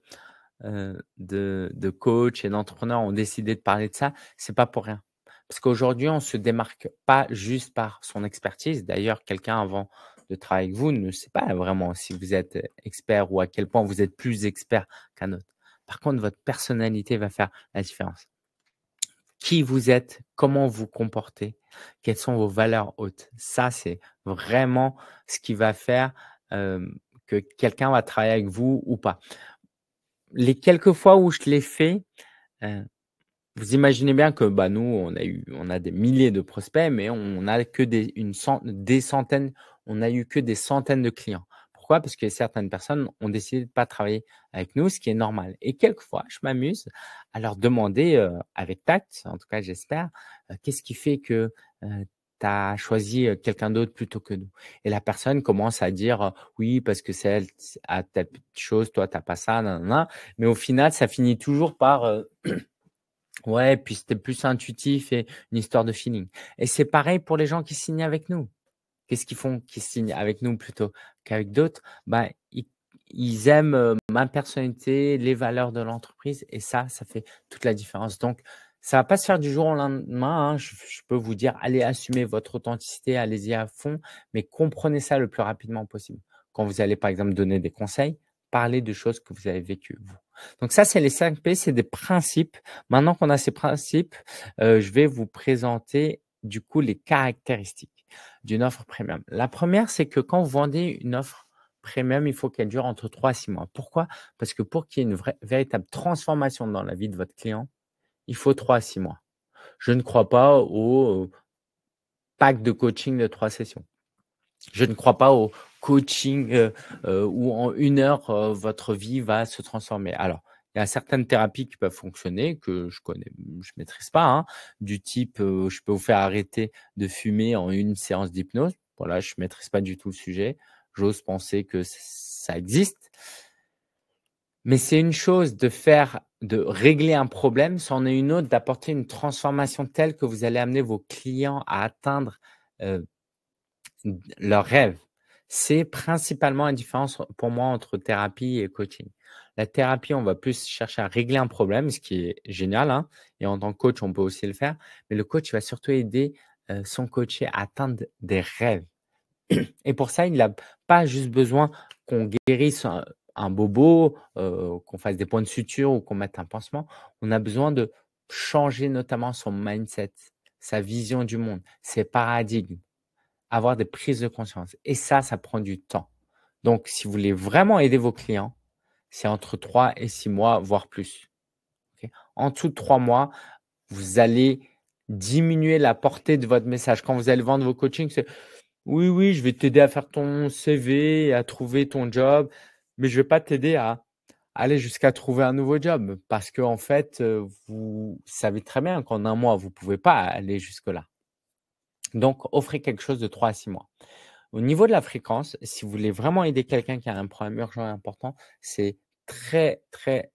euh, de, coachs et d'entrepreneurs ont décidé de parler de ça. C'est pas pour rien. Parce qu'aujourd'hui, on ne se démarque pas juste par son expertise. D'ailleurs, quelqu'un avant de travailler avec vous ne sait pas vraiment si vous êtes expert ou à quel point vous êtes plus expert qu'un autre. Par contre, votre personnalité va faire la différence qui vous êtes, comment vous comportez, quelles sont vos valeurs hautes. Ça, c'est vraiment ce qui va faire que quelqu'un va travailler avec vous ou pas. Les quelques fois où je l'ai fait, vous imaginez bien que bah, nous, on a eu, on a des milliers de prospects, mais on n'a que des, une des centaines, on a eu que des centaines de clients. Pourquoi Parce que certaines personnes ont décidé de ne pas travailler avec nous, ce qui est normal. Et quelquefois, je m'amuse à leur demander, avec tact, en tout cas j'espère, qu'est-ce qui fait que tu as choisi quelqu'un d'autre plutôt que nous. Et la personne commence à dire, oui, parce que c'est elle a ah, telle chose, toi, tu pas ça, Mais au final, ça finit toujours par... *clears throat* Ouais, puis c'était plus intuitif et une histoire de feeling. Et c'est pareil pour les gens qui signent avec nous qu'est-ce qu'ils font qu'ils signent avec nous plutôt qu'avec d'autres Ben, ils, aiment euh, ma personnalité, les valeurs de l'entreprise et ça, ça fait toute la différence. Donc, ça va pas se faire du jour au lendemain. Hein, je, peux vous dire, allez assumer votre authenticité, allez-y à fond, mais comprenez ça le plus rapidement possible. Quand vous allez, par exemple, donner des conseils, parlez de choses que vous avez vécues, vous. Donc ça, c'est les 5 P, c'est des principes. Maintenant qu'on a ces principes, euh, je vais vous présenter du coup les caractéristiques d'une offre premium. La première, c'est que quand vous vendez une offre premium, il faut qu'elle dure entre 3 à 6 mois. Pourquoi Parce que pour qu'il y ait une vraie, véritable transformation dans la vie de votre client, il faut 3 à 6 mois. Je ne crois pas au pack de coaching de 3 sessions. Je ne crois pas au coaching euh, euh, où en une heure, euh, votre vie va se transformer. Alors, il y a certaines thérapies qui peuvent fonctionner, que je connais, mmh, je maîtrise pas, hein. du type je peux vous faire arrêter de fumer en une séance d'hypnose. Voilà, je maîtrise pas du tout le sujet. J'ose penser que ça existe. Mais c'est une chose de faire, de régler un problème, c'en est une autre d'apporter une transformation telle que vous allez amener vos clients à atteindre leurs rêves. C'est principalement la différence pour moi entre thérapie et coaching. La thérapie, on va plus chercher à régler un problème, ce qui est génial. Hein, et en tant que coach, on peut aussi le faire. Mais le coach va surtout aider euh, son coaché à atteindre des rêves. *clears throat* Et pour ça, il n'a pas juste besoin qu'on guérisse un, bobo, euh, qu'on fasse des points de suture ou qu'on mette un pansement. On a besoin de changer notamment son mindset, sa vision du monde, ses paradigmes, avoir des prises de conscience. Et ça, ça prend du temps. Donc, si vous voulez vraiment aider vos clients, c'est entre 3 et 6 mois, voire plus. en dessous de 3 mois, vous allez diminuer la portée de votre message. Quand vous allez vendre vos coachings, c'est oui, oui, je vais t'aider à faire ton CV, à trouver ton job, mais je ne vais pas t'aider à aller jusqu'à trouver un nouveau job parce que en fait, euh, vous savez très bien qu'en un mois, vous ne pouvez pas aller jusque-là. Donc, offrez quelque chose de 3 à 6 mois. Au niveau de la fréquence, si vous voulez vraiment aider quelqu'un qui a un problème urgent et important, c'est très, très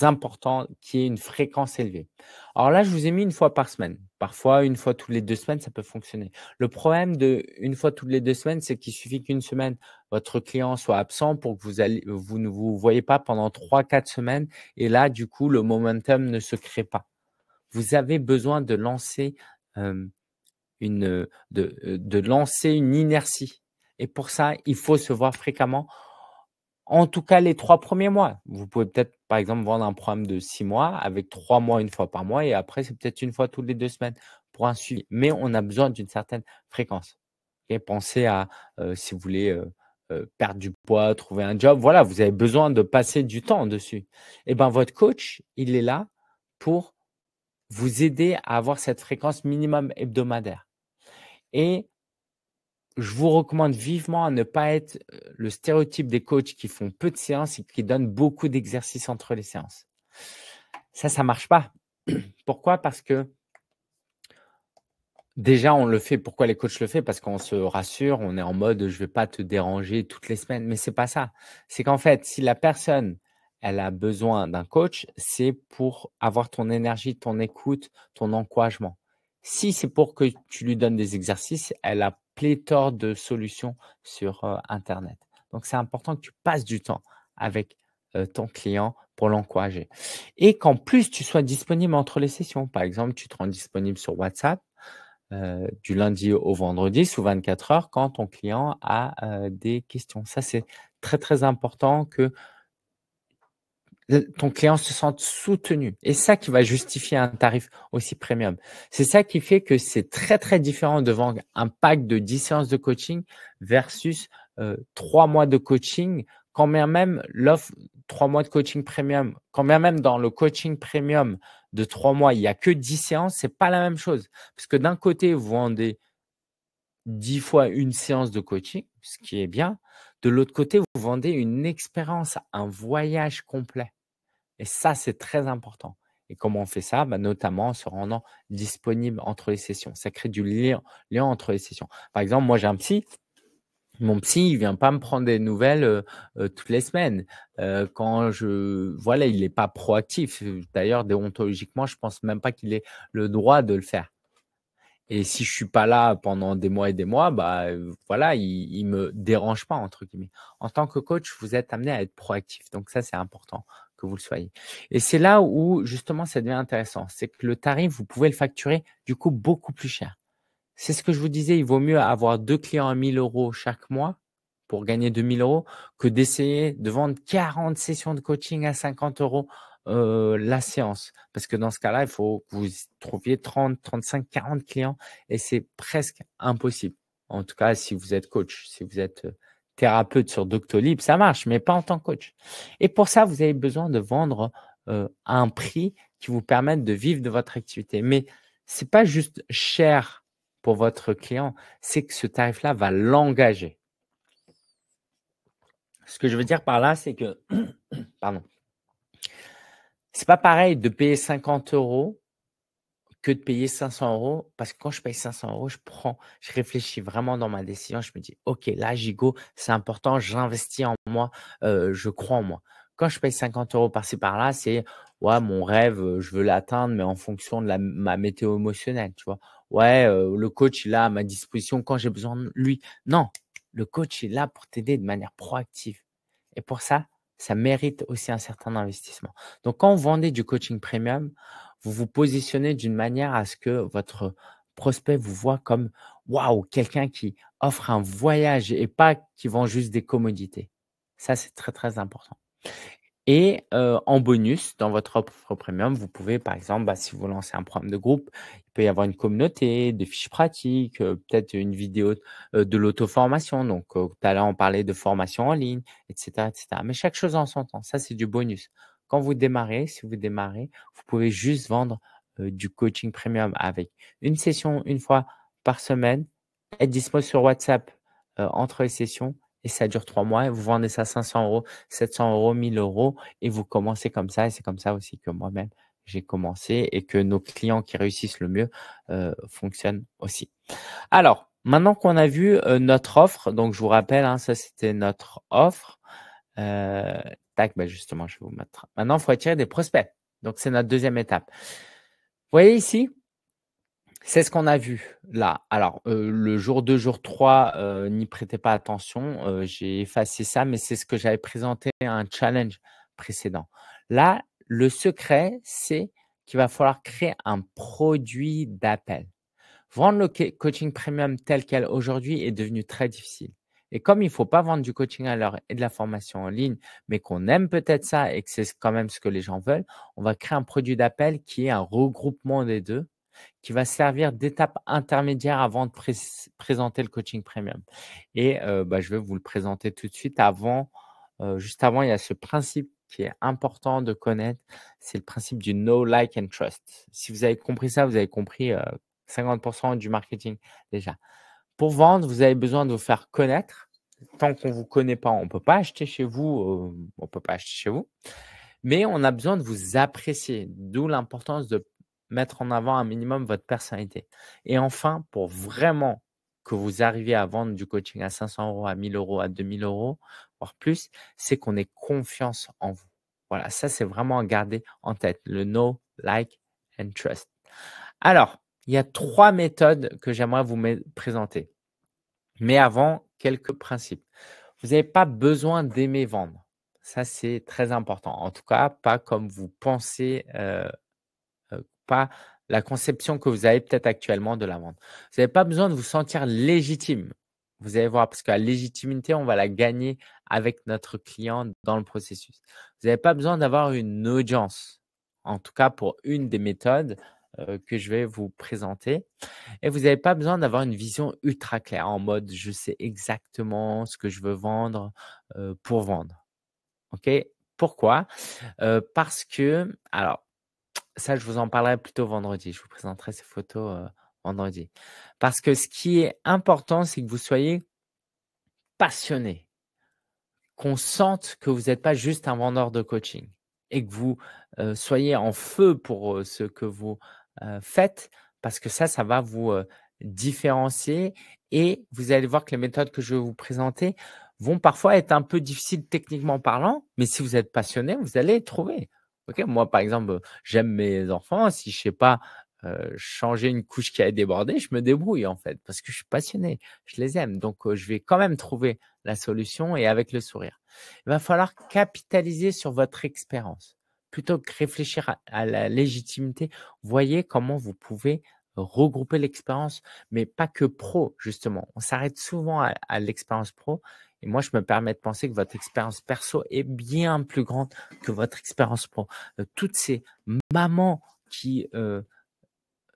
important qu'il y ait une fréquence élevée. Alors là, je vous ai mis une fois par semaine. Parfois, une fois toutes les deux semaines, ça peut fonctionner. Le problème de une fois toutes les deux semaines, c'est qu'il suffit qu'une semaine, votre client soit absent pour que vous, allez, vous ne vous voyez pas pendant trois, quatre semaines. Et là, du coup, le momentum ne se crée pas. Vous avez besoin de lancer euh, une, euh, euh, de, lancer une inertie. Et pour ça, il faut se voir fréquemment, en tout cas les trois premiers mois. Vous pouvez peut-être, par exemple, vendre un programme de six mois avec trois mois une fois par mois et après, c'est peut-être une fois toutes les deux semaines pour un suivi. Mais on a besoin d'une certaine fréquence. Et pensez à, euh, si vous voulez, perdre du poids, trouver un job. Voilà, vous avez besoin de passer du temps dessus. Et eh ben votre coach, il est là pour vous aider à avoir cette fréquence minimum hebdomadaire. Et je vous recommande vivement à ne pas être euh, le stéréotype des coachs qui font peu de séances et qui donnent beaucoup d'exercices entre les séances. Ça, ça marche pas. *clears throat* Pourquoi Parce que déjà, on le fait. Pourquoi les coachs le font Parce qu'on se rassure, on est en mode je vais pas te déranger toutes les semaines. Mais c'est pas ça. C'est qu'en fait, si la personne elle a besoin d'un coach, c'est pour avoir ton énergie, ton écoute, ton encouragement. Si c'est pour que tu lui donnes des exercices, elle a pléthore de solutions sur Internet. Donc, c'est important que tu passes du temps avec ton client pour l'encourager. Et qu'en plus, tu sois disponible entre les sessions. Par exemple, tu te rends disponible sur WhatsApp du lundi au vendredi sous 24 heures quand ton client a des questions. Ça, c'est très, très important que ton client se sente soutenu. Et ça qui va justifier un tarif aussi premium. C'est ça qui fait que c'est très, très différent de vendre un pack de 10 séances de coaching versus euh, trois mois de coaching, quand bien même l'offre trois mois de coaching premium, quand bien même dans le coaching premium de 3 mois, il n'y a que 10 séances, c'est pas la même chose. Parce que d'un côté, vous vendez 10 fois une séance de coaching, ce qui est bien, de l'autre côté, vous vendez une expérience, un voyage complet. Et ça, c'est très important. Et comment on fait ça bah, Notamment en se rendant disponible entre les sessions. Ça crée du lien, entre les sessions. Par exemple, moi, j'ai un psy. Mon psy, il vient pas me prendre des nouvelles toutes les semaines. quand je, voilà, il n'est pas proactif. D'ailleurs, déontologiquement, je pense même pas qu'il ait le droit de le faire. Et si je suis pas là pendant des mois et des mois, bah euh, voilà, il, ne me dérange pas entre guillemets. En tant que coach, vous êtes amené à être proactif, donc ça c'est important que vous le soyez. Et c'est là où justement ça devient intéressant, c'est que le tarif vous pouvez le facturer du coup beaucoup plus cher. C'est ce que je vous disais, il vaut mieux avoir deux clients à 1000 euros chaque mois pour gagner 2000 euros que d'essayer de vendre 40 sessions de coaching à 50 euros la séance. Parce que dans ce cas-là, il faut que vous trouviez 30, 35, 40 clients et c'est presque impossible. En tout cas, si vous êtes coach, si vous êtes thérapeute sur Doctolib, ça marche, mais pas en tant que coach. Et pour ça, vous avez besoin de vendre un prix qui vous permette de vivre de votre activité. Mais c'est pas juste cher pour votre client, c'est que ce tarif-là va l'engager. Ce que je veux dire par là, c'est que, *clears throat* pardon, c'est pas pareil de payer 50 euros que de payer 500 euros parce que quand je paye 500 euros, je prends, je réfléchis vraiment dans ma décision. Je me dis, OK, là, j'y go, c'est important, j'investis en moi, euh, je crois en moi. Quand je paye 50 euros par-ci par-là, c'est ouais, mon rêve, euh, je veux l'atteindre, mais en fonction de la, ma météo émotionnelle, tu vois. Ouais, euh, le coach, est là à ma disposition quand j'ai besoin de lui. Non, le coach est là pour t'aider de manière proactive. Et pour ça, ça mérite aussi un certain investissement. Donc, quand vous vendez du coaching premium, vous vous positionnez d'une manière à ce que votre prospect vous voit comme waouh, quelqu'un qui offre un voyage et pas qui vend juste des commodités. Ça, c'est très, très important. Et euh, en bonus, dans votre offre premium, vous pouvez, par exemple, bah, si vous lancez un programme de groupe, il peut y avoir une communauté, des fiches pratiques, euh, peut-être une vidéo euh, de l'auto-formation. Donc, tout à l'heure, on parlait de formation en ligne, etc., etc. Mais chaque chose en son temps. Ça, c'est du bonus. Quand vous démarrez, si vous démarrez, vous pouvez juste vendre du coaching premium avec une session une fois par semaine, être dispo sur WhatsApp entre les sessions et ça dure trois mois. Et vous vendez ça 500 euros, 700 euros, 1000 euros et vous commencez comme ça. Et c'est comme ça aussi que moi-même j'ai commencé et que nos clients qui réussissent le mieux euh, fonctionnent aussi. Alors, maintenant qu'on a vu euh, notre offre, donc je vous rappelle, hein, ça c'était notre offre. Euh, tac, ben justement, je vais vous mettre. Maintenant, il faut attirer des prospects. Donc, c'est notre deuxième étape. Vous voyez ici, c'est ce qu'on a vu là. Alors, euh, le jour 2, jour 3, euh, n'y prêtez pas attention. Euh, j'ai effacé ça, mais c'est ce que j'avais présenté à un challenge précédent. Là, le secret, c'est qu'il va falloir créer un produit d'appel. Vendre le coaching premium tel quel aujourd'hui est devenu très difficile. Et comme il ne faut pas vendre du coaching à l'heure et de la formation en ligne, mais qu'on aime peut-être ça et que c'est quand même ce que les gens veulent, on va créer un produit d'appel qui est un regroupement des deux qui va servir d'étape intermédiaire avant de présenter le coaching premium. Et euh, bah, je vais vous le présenter tout de suite. Avant, euh, juste avant, il y a ce principe qui est important de connaître, c'est le principe du no like and trust. Si vous avez compris ça, vous avez compris 50% euh, du marketing déjà. Pour vendre, vous avez besoin de vous faire connaître. Tant qu'on ne vous connaît pas, on ne peut pas acheter chez vous. on peut pas acheter chez vous mais on a besoin de vous apprécier, d'où l'importance de mettre en avant un minimum votre personnalité. Et enfin, pour vraiment que vous arriviez à vendre du coaching à 500 euros, à 1000 euros, à 2000 euros, voire plus, c'est qu'on ait confiance en vous. Voilà, ça c'est vraiment à garder en tête, le know, like and trust. Alors, il y a trois méthodes que j'aimerais vous présenter. Mais avant, quelques principes. Vous n'avez pas besoin d'aimer vendre. Ça, c'est très important. En tout cas, pas comme vous pensez euh, pas la conception que vous avez peut-être actuellement de la vente. Vous n'avez pas besoin de vous sentir légitime. Vous allez voir, parce que la légitimité, on va la gagner avec notre client dans le processus. Vous n'avez pas besoin d'avoir une audience, en tout cas pour une des méthodes euh, que je vais vous présenter. Et vous n'avez pas besoin d'avoir une vision ultra claire en mode je sais exactement ce que je veux vendre euh, pour vendre. OK Pourquoi euh, Parce que, alors, ça, je vous en parlerai plutôt vendredi. Je vous présenterai ces photos vendredi. Parce que ce qui est important, c'est que vous soyez passionné, qu'on sente que vous n'êtes pas juste un vendeur de coaching et que vous soyez en feu pour ce que vous faites, parce que ça, ça va vous différencier et vous allez voir que les méthodes que je vais vous présenter vont parfois être un peu difficiles techniquement parlant, mais si vous êtes passionné, vous allez trouver. Ok, moi, par exemple, j'aime mes enfants. Si je ne sais pas changer une couche qui a débordé, je me débrouille en fait parce que je suis passionné, je les aime. Donc, je vais quand même trouver la solution et avec le sourire. Il va falloir capitaliser sur votre expérience plutôt que réfléchir à, la légitimité. Voyez comment vous pouvez regrouper l'expérience, mais pas que pro justement. On s'arrête souvent à l'expérience pro et moi, je me permets de penser que votre expérience perso est bien plus grande que votre expérience pour euh, toutes ces mamans qui euh,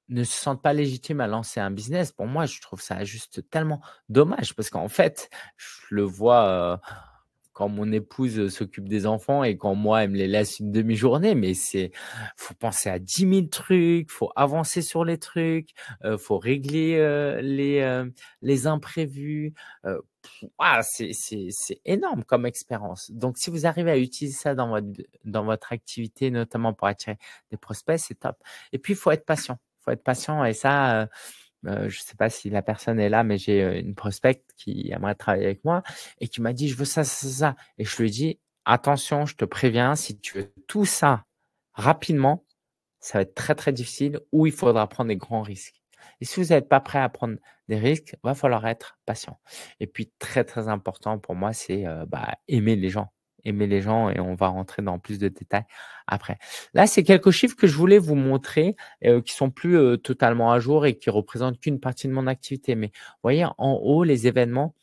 ne se sentent pas légitimes à lancer un business, pour moi, je trouve ça juste tellement dommage parce qu'en fait, je le vois. Euh, quand mon épouse s'occupe des enfants et quand moi, elle me les laisse une demi-journée. Mais c'est, faut penser à 10 000 trucs, faut avancer sur les trucs, il faut régler les, les imprévus c'est énorme comme expérience. Donc, si vous arrivez à utiliser ça dans votre, dans votre activité, notamment pour attirer des prospects, c'est top. Et puis, il faut être patient. Il faut être patient. Et ça, euh, euh, je ne sais pas si la personne est là, mais j'ai euh, une prospecte qui aimerait travailler avec moi et qui m'a dit, je veux ça, ça, ça. Et je lui ai dit, attention, je te préviens, si tu veux tout ça rapidement, ça va être très, très difficile ou il faudra prendre des grands risques. Et si vous n'êtes pas prêt à prendre des risques, va falloir être patient. Et puis, très, très important pour moi, c'est bah, aimer les gens. Aimer les gens et on va rentrer dans plus de détails après. Là, c'est quelques chiffres que je voulais vous montrer euh, qui sont plus totalement à jour et qui représentent qu'une partie de mon activité. Mais vous voyez, en haut, les événements,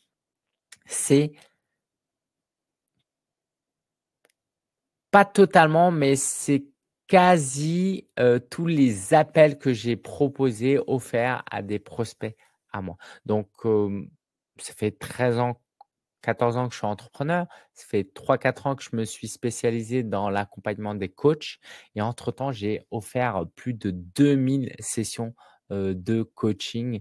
c'est pas totalement, mais c'est quasi tous les appels que j'ai proposés, offerts à des prospects à moi. Donc, ça fait 13 ans, 14 ans que je suis entrepreneur. Ça fait 3-4 ans que je me suis spécialisé dans l'accompagnement des coachs. Et entre-temps, j'ai offert plus de 2000 sessions de coaching.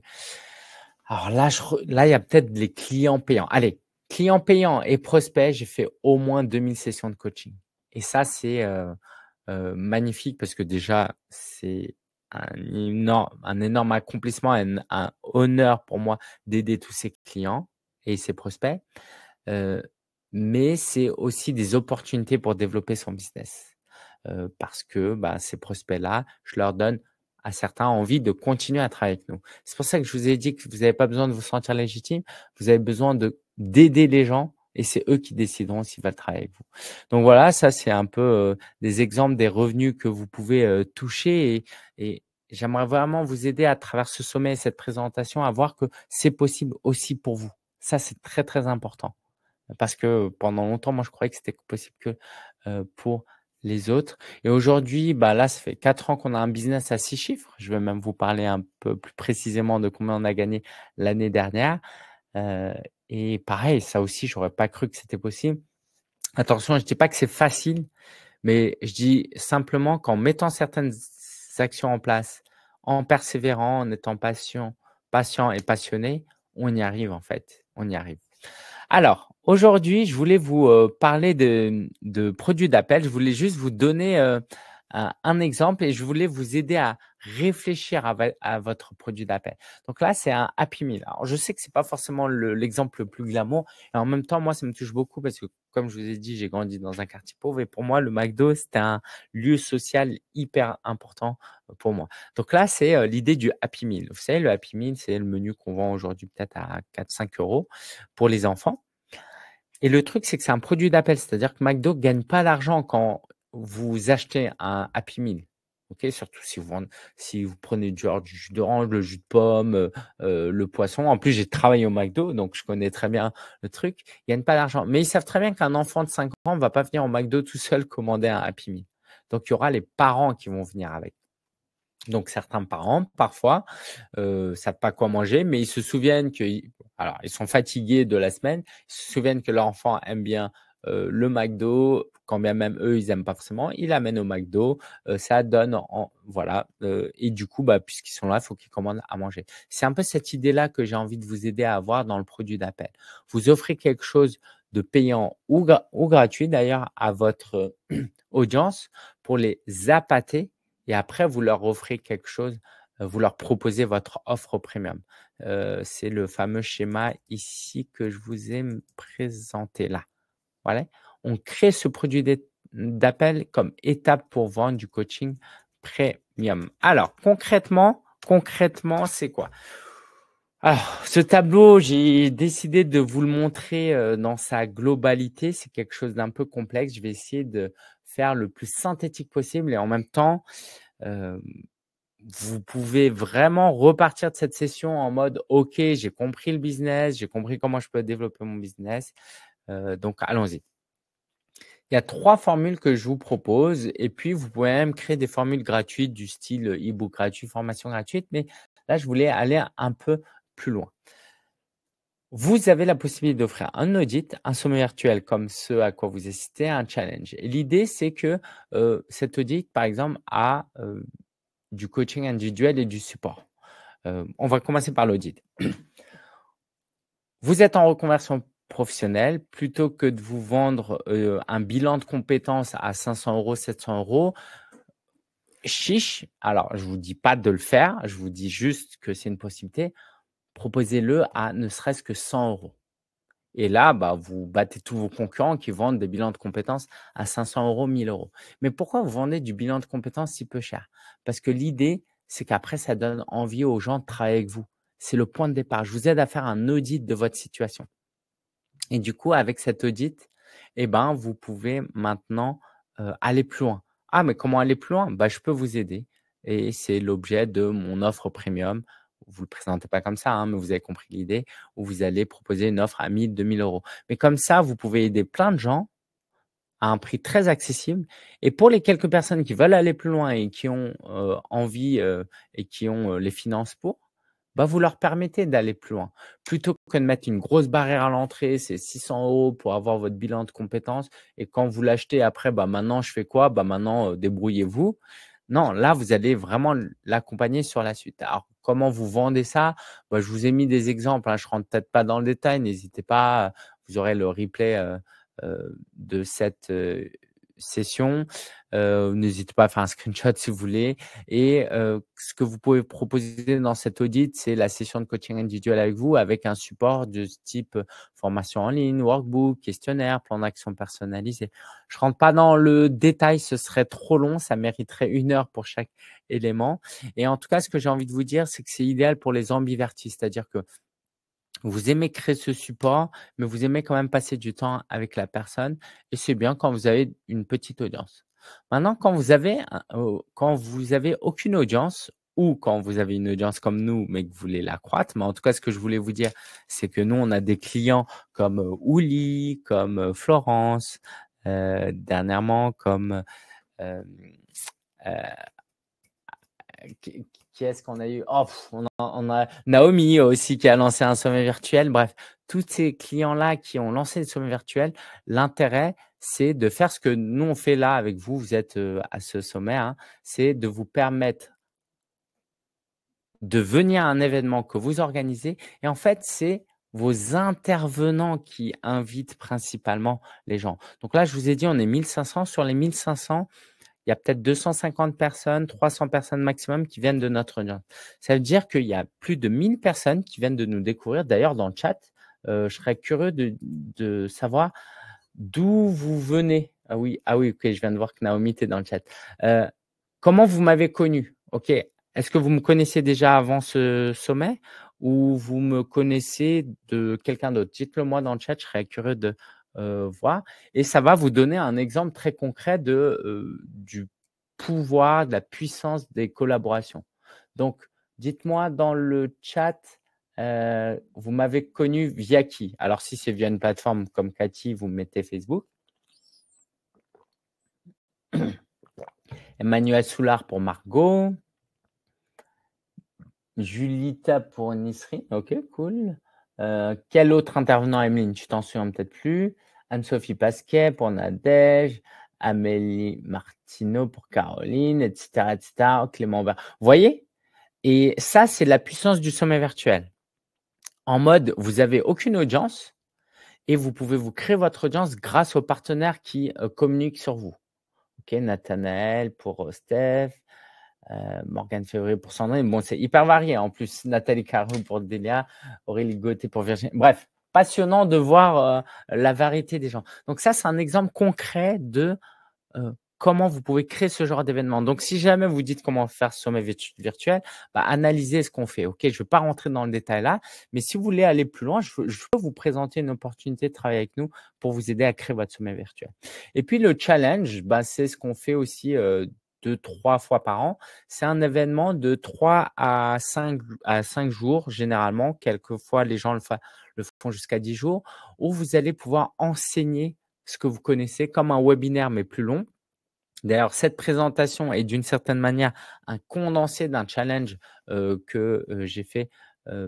Alors là, là, il y a peut-être les clients payants. Allez, clients payants et prospects, j'ai fait au moins 2000 sessions de coaching. Et ça, c'est euh, magnifique parce que déjà, c'est un énorme, un énorme accomplissement, un, un honneur pour moi d'aider tous ces clients et ces prospects. Euh, mais c'est aussi des opportunités pour développer son business. Euh, parce que bah, ces prospects-là, je leur donne à certains envie de continuer à travailler avec nous. C'est pour ça que je vous ai dit que vous n'avez pas besoin de vous sentir légitime, vous avez besoin de d'aider les gens et c'est eux qui décideront s'ils veulent travailler avec vous. Donc voilà, ça c'est un peu euh, des exemples des revenus que vous pouvez euh, toucher et, et j'aimerais vraiment vous aider à travers ce sommet et cette présentation à voir que c'est possible aussi pour vous. Ça c'est très très important parce que pendant longtemps moi je croyais que c'était possible que euh, pour les autres. Et aujourd'hui, bah là, ça fait quatre ans qu'on a un business à six chiffres. Je vais même vous parler un peu plus précisément de combien on a gagné l'année dernière. Euh, et pareil, ça aussi, j'aurais pas cru que c'était possible. Attention, je dis pas que c'est facile, mais je dis simplement qu'en mettant certaines actions en place, en persévérant, en étant patient, patient et passionné, on y arrive en fait. On y arrive. Alors, aujourd'hui, je voulais vous euh, parler de, produits d'appel. Je voulais juste vous donner euh, un exemple et je voulais vous aider à réfléchir à, votre produit d'appel. Donc là, c'est un Happy Meal. Alors, je sais que c'est pas forcément l'exemple le, plus glamour. Et en même temps, moi, ça me touche beaucoup parce que, comme je vous ai dit, j'ai grandi dans un quartier pauvre et pour moi, le McDo, c'était un lieu social hyper important euh, pour moi. Donc là, c'est euh, l'idée du Happy Meal. Vous savez, le Happy Meal, c'est le menu qu'on vend aujourd'hui peut-être à 4-5 euros pour les enfants. Et le truc, c'est que c'est un produit d'appel, c'est-à-dire que McDo gagne pas d'argent quand vous achetez un Happy Meal, ok, surtout si vous, si vous prenez du, jus d'orange, le jus de pomme, euh, euh, le poisson. En plus, j'ai travaillé au McDo, donc je connais très bien le truc. Ils gagnent pas d'argent, mais ils savent très bien qu'un enfant de 5 ans ne va pas venir au McDo tout seul commander un Happy Meal. Donc, il y aura les parents qui vont venir avec. Donc certains parents, parfois, euh, savent pas quoi manger, mais ils se souviennent que, alors ils sont fatigués de la semaine, ils se souviennent que leur enfant aime bien euh, le McDo, quand bien même eux, ils n'aiment pas forcément, ils l'amènent au McDo, euh, ça donne, en, voilà. Euh, et du coup, bah, puisqu'ils sont là, il faut qu'ils commandent à manger. C'est un peu cette idée-là que j'ai envie de vous aider à avoir dans le produit d'appel. Vous offrez quelque chose de payant ou, gratuit d'ailleurs à votre *clears throat* audience pour les appâter et après, vous leur offrez quelque chose vous leur proposez votre offre premium. c'est le fameux schéma ici que je vous ai présenté là. On crée ce produit d'appel comme étape pour vendre du coaching premium. Alors, concrètement, concrètement, c'est quoi alors, ce tableau, j'ai décidé de vous le montrer euh, dans sa globalité. C'est quelque chose d'un peu complexe. Je vais essayer de faire le plus synthétique possible et en même temps, euh, vous pouvez vraiment repartir de cette session en mode OK, j'ai compris le business, j'ai compris comment je peux développer mon business. Euh, donc, allons-y. Il y a trois formules que je vous propose et puis vous pouvez même créer des formules gratuites du style e-book gratuit, formation gratuite, mais là, je voulais aller un peu plus loin. Vous avez la possibilité d'offrir un audit, un sommet virtuel comme ce à quoi vous assistez, un challenge. L'idée, c'est que euh, cet audit, par exemple, a euh, du coaching individuel et du support. on va commencer par l'audit. Vous êtes en reconversion professionnel, plutôt que de vous vendre euh, un bilan de compétences à 500 euros, 700 euros, chiche, alors je ne vous dis pas de le faire, je vous dis juste que c'est une possibilité, proposez-le à ne serait-ce que 100 euros. Et là, bah, vous battez tous vos concurrents qui vendent des bilans de compétences à 500 euros, 1000 euros. Mais pourquoi vous vendez du bilan de compétences si peu cher Parce que l'idée, c'est qu'après, ça donne envie aux gens de travailler avec vous. C'est le point de départ. Je vous aide à faire un audit de votre situation. Et du coup, avec cet audit, eh ben, vous pouvez maintenant euh, aller plus loin. Ah, mais comment aller plus loin bah, Je peux vous aider. Et c'est l'objet de mon offre premium. Vous ne le présentez pas comme ça, hein, mais vous avez compris l'idée, où vous allez proposer une offre à 2 2000 euros. Mais comme ça, vous pouvez aider plein de gens à un prix très accessible. Et pour les quelques personnes qui veulent aller plus loin et qui ont euh, envie euh, et qui ont les finances pour, bah, vous leur permettez d'aller plus loin. Plutôt que de mettre une grosse barrière à l'entrée, c'est 600 euros pour avoir votre bilan de compétences. Et quand vous l'achetez après, bah, maintenant, je fais quoi? Bah, maintenant, débrouillez-vous. Non, là, vous allez vraiment l'accompagner sur la suite. Alors, comment vous vendez ça bah, Je vous ai mis des exemples. Hein, je ne rentre peut-être pas dans le détail. N'hésitez pas. Vous aurez le replay de cette session. N'hésitez pas à faire un screenshot si vous voulez. Et ce que vous pouvez proposer dans cet audit, c'est la session de coaching individuel avec vous avec un support de type formation en ligne, workbook, questionnaire, plan d'action personnalisé. Je rentre pas dans le détail, ce serait trop long, ça mériterait une heure pour chaque élément. Et en tout cas, ce que j'ai envie de vous dire, c'est que c'est idéal pour les ambivertis, c'est-à-dire que vous aimez créer ce support, mais vous aimez quand même passer du temps avec la personne. Et c'est bien quand vous avez une petite audience. Maintenant, quand vous avez, euh, quand vous avez aucune audience, ou quand vous avez une audience comme nous, mais que vous voulez l'accroître. Mais en tout cas, ce que je voulais vous dire, c'est que nous, on a des clients comme euh, Ouli, comme euh, Florence, dernièrement, comme qui est-ce qu'on a eu oh, on, a, Naomi aussi qui a lancé un sommet virtuel. Bref, tous ces clients-là qui ont lancé des sommet virtuel, l'intérêt, c'est de faire ce que nous, on fait là avec vous, vous êtes euh, à ce sommet, hein. c'est de vous permettre de venir à un événement que vous organisez. Et en fait, c'est vos intervenants qui invitent principalement les gens. Donc là, je vous ai dit, on est 1500. Sur les 1500, il y a peut-être 250 personnes, 300 personnes maximum qui viennent de notre audience. Ça veut dire qu'il y a plus de 1000 personnes qui viennent de nous découvrir. D'ailleurs, dans le chat, euh, je serais curieux de, savoir d'où vous venez. Ah oui, ah oui, ok, je viens de voir que Naomi était dans le chat. Euh, comment vous m'avez connu Ok, est-ce que vous me connaissez déjà avant ce sommet ou vous me connaissez de quelqu'un d'autre Dites-le moi dans le chat, je serais curieux de euh, Et ça va vous donner un exemple très concret de, euh, du pouvoir, de la puissance des collaborations. Donc, dites-moi dans le chat, euh, vous m'avez connu via qui Alors, si c'est via une plateforme comme Cathy, vous mettez Facebook. Emmanuel Soulard pour Margot. Julita pour Nisri. Ok, cool. Euh, quel autre intervenant, Emeline Tu t'en souviens peut-être plus. Anne-Sophie Pasquet pour Nadège, Amélie Martineau pour Caroline, etc., etc., Clément Vous voyez Et ça, c'est la puissance du sommet virtuel. En mode, vous n'avez aucune audience et vous pouvez vous créer votre audience grâce aux partenaires qui euh, communiquent sur vous. Ok, Nathanaël pour euh, Steph, Morgan euh, Morgane Février pour Sandrine. Bon, c'est hyper varié. En plus, Nathalie Carreau pour Delia, Aurélie Gauthier pour Virginie. Bref, passionnant de voir euh, la variété des gens. Donc ça, c'est un exemple concret de euh, comment vous pouvez créer ce genre d'événement. Donc si jamais vous dites comment faire ce sommet virtuel, bah, analysez ce qu'on fait. Ok, je ne vais pas rentrer dans le détail là, mais si vous voulez aller plus loin, je, je, peux vous présenter une opportunité de travailler avec nous pour vous aider à créer votre sommet virtuel. Et puis le challenge, bah, c'est ce qu'on fait aussi trois fois par an. C'est un événement de trois à cinq, à cinq jours, généralement. Quelquefois, les gens le, font jusqu'à dix jours, où vous allez pouvoir enseigner ce que vous connaissez comme un webinaire, mais plus long. D'ailleurs, cette présentation est d'une certaine manière un condensé d'un challenge euh, que euh, j'ai fait euh,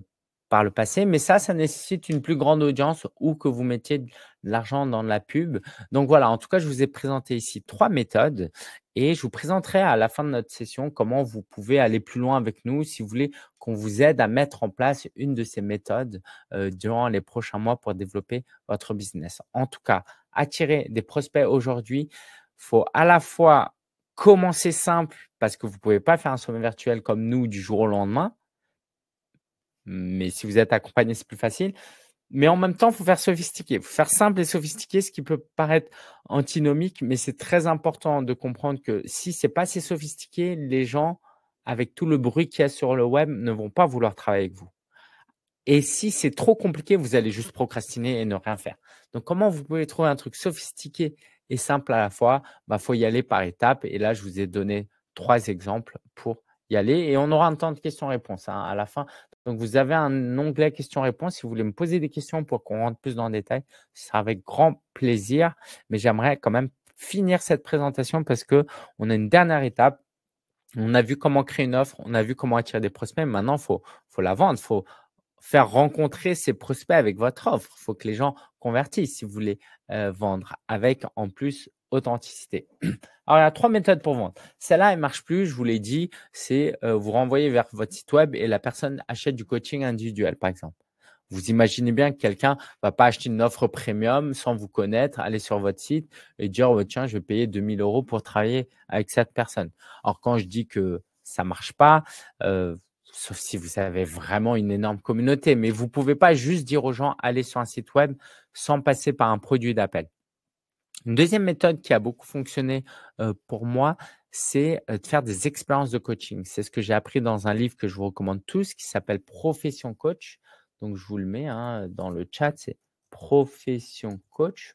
par le passé, mais ça, ça nécessite une plus grande audience ou que vous mettiez de l'argent dans la pub. Donc voilà, en tout cas, je vous ai présenté ici trois méthodes et je vous présenterai à la fin de notre session comment vous pouvez aller plus loin avec nous si vous voulez qu'on vous aide à mettre en place une de ces méthodes euh, durant les prochains mois pour développer votre business. En tout cas, attirer des prospects aujourd'hui, faut à la fois commencer simple parce que vous pouvez pas faire un sommet virtuel comme nous du jour au lendemain. Mais si vous êtes accompagné, c'est plus facile. Mais en même temps, il faut faire sophistiqué. Il faut faire simple et sophistiqué, ce qui peut paraître antinomique, mais c'est très important de comprendre que si c'est pas assez sophistiqué, les gens, avec tout le bruit qu'il y a sur le web, ne vont pas vouloir travailler avec vous. Et si c'est trop compliqué, vous allez juste procrastiner et ne rien faire. Donc, comment vous pouvez trouver un truc sophistiqué et simple à la fois Bah, faut y aller par étapes. Et là, je vous ai donné trois exemples pour y aller. Et on aura un temps de questions-réponses hein, à la fin. Donc, vous avez un onglet questions-réponses. Si vous voulez me poser des questions pour qu'on rentre plus dans le détail, ce sera avec grand plaisir. Mais j'aimerais quand même finir cette présentation parce que on a une dernière étape. On a vu comment créer une offre, on a vu comment attirer des prospects. Maintenant, il faut, faut la vendre, il faut faire rencontrer ces prospects avec votre offre. Il faut que les gens convertissent si vous voulez euh, vendre avec en plus authenticité. *clears throat* Alors, il y a trois méthodes pour vendre. Celle-là, elle marche plus, je vous l'ai dit, c'est euh, vous renvoyer vers votre site web et la personne achète du coaching individuel, par exemple. Vous imaginez bien que quelqu'un va pas acheter une offre premium sans vous connaître, aller sur votre site et dire, oh, tiens, je vais payer 2000 euros pour travailler avec cette personne. Alors, quand je dis que ça marche pas, euh, sauf si vous avez vraiment une énorme communauté, mais vous pouvez pas juste dire aux gens, allez sur un site web sans passer par un produit d'appel. Une deuxième méthode qui a beaucoup fonctionné pour moi, c'est de faire des expériences de coaching. C'est ce que j'ai appris dans un livre que je vous recommande tous qui s'appelle Profession Coach. Donc, je vous le mets hein, dans le chat, c'est Profession Coach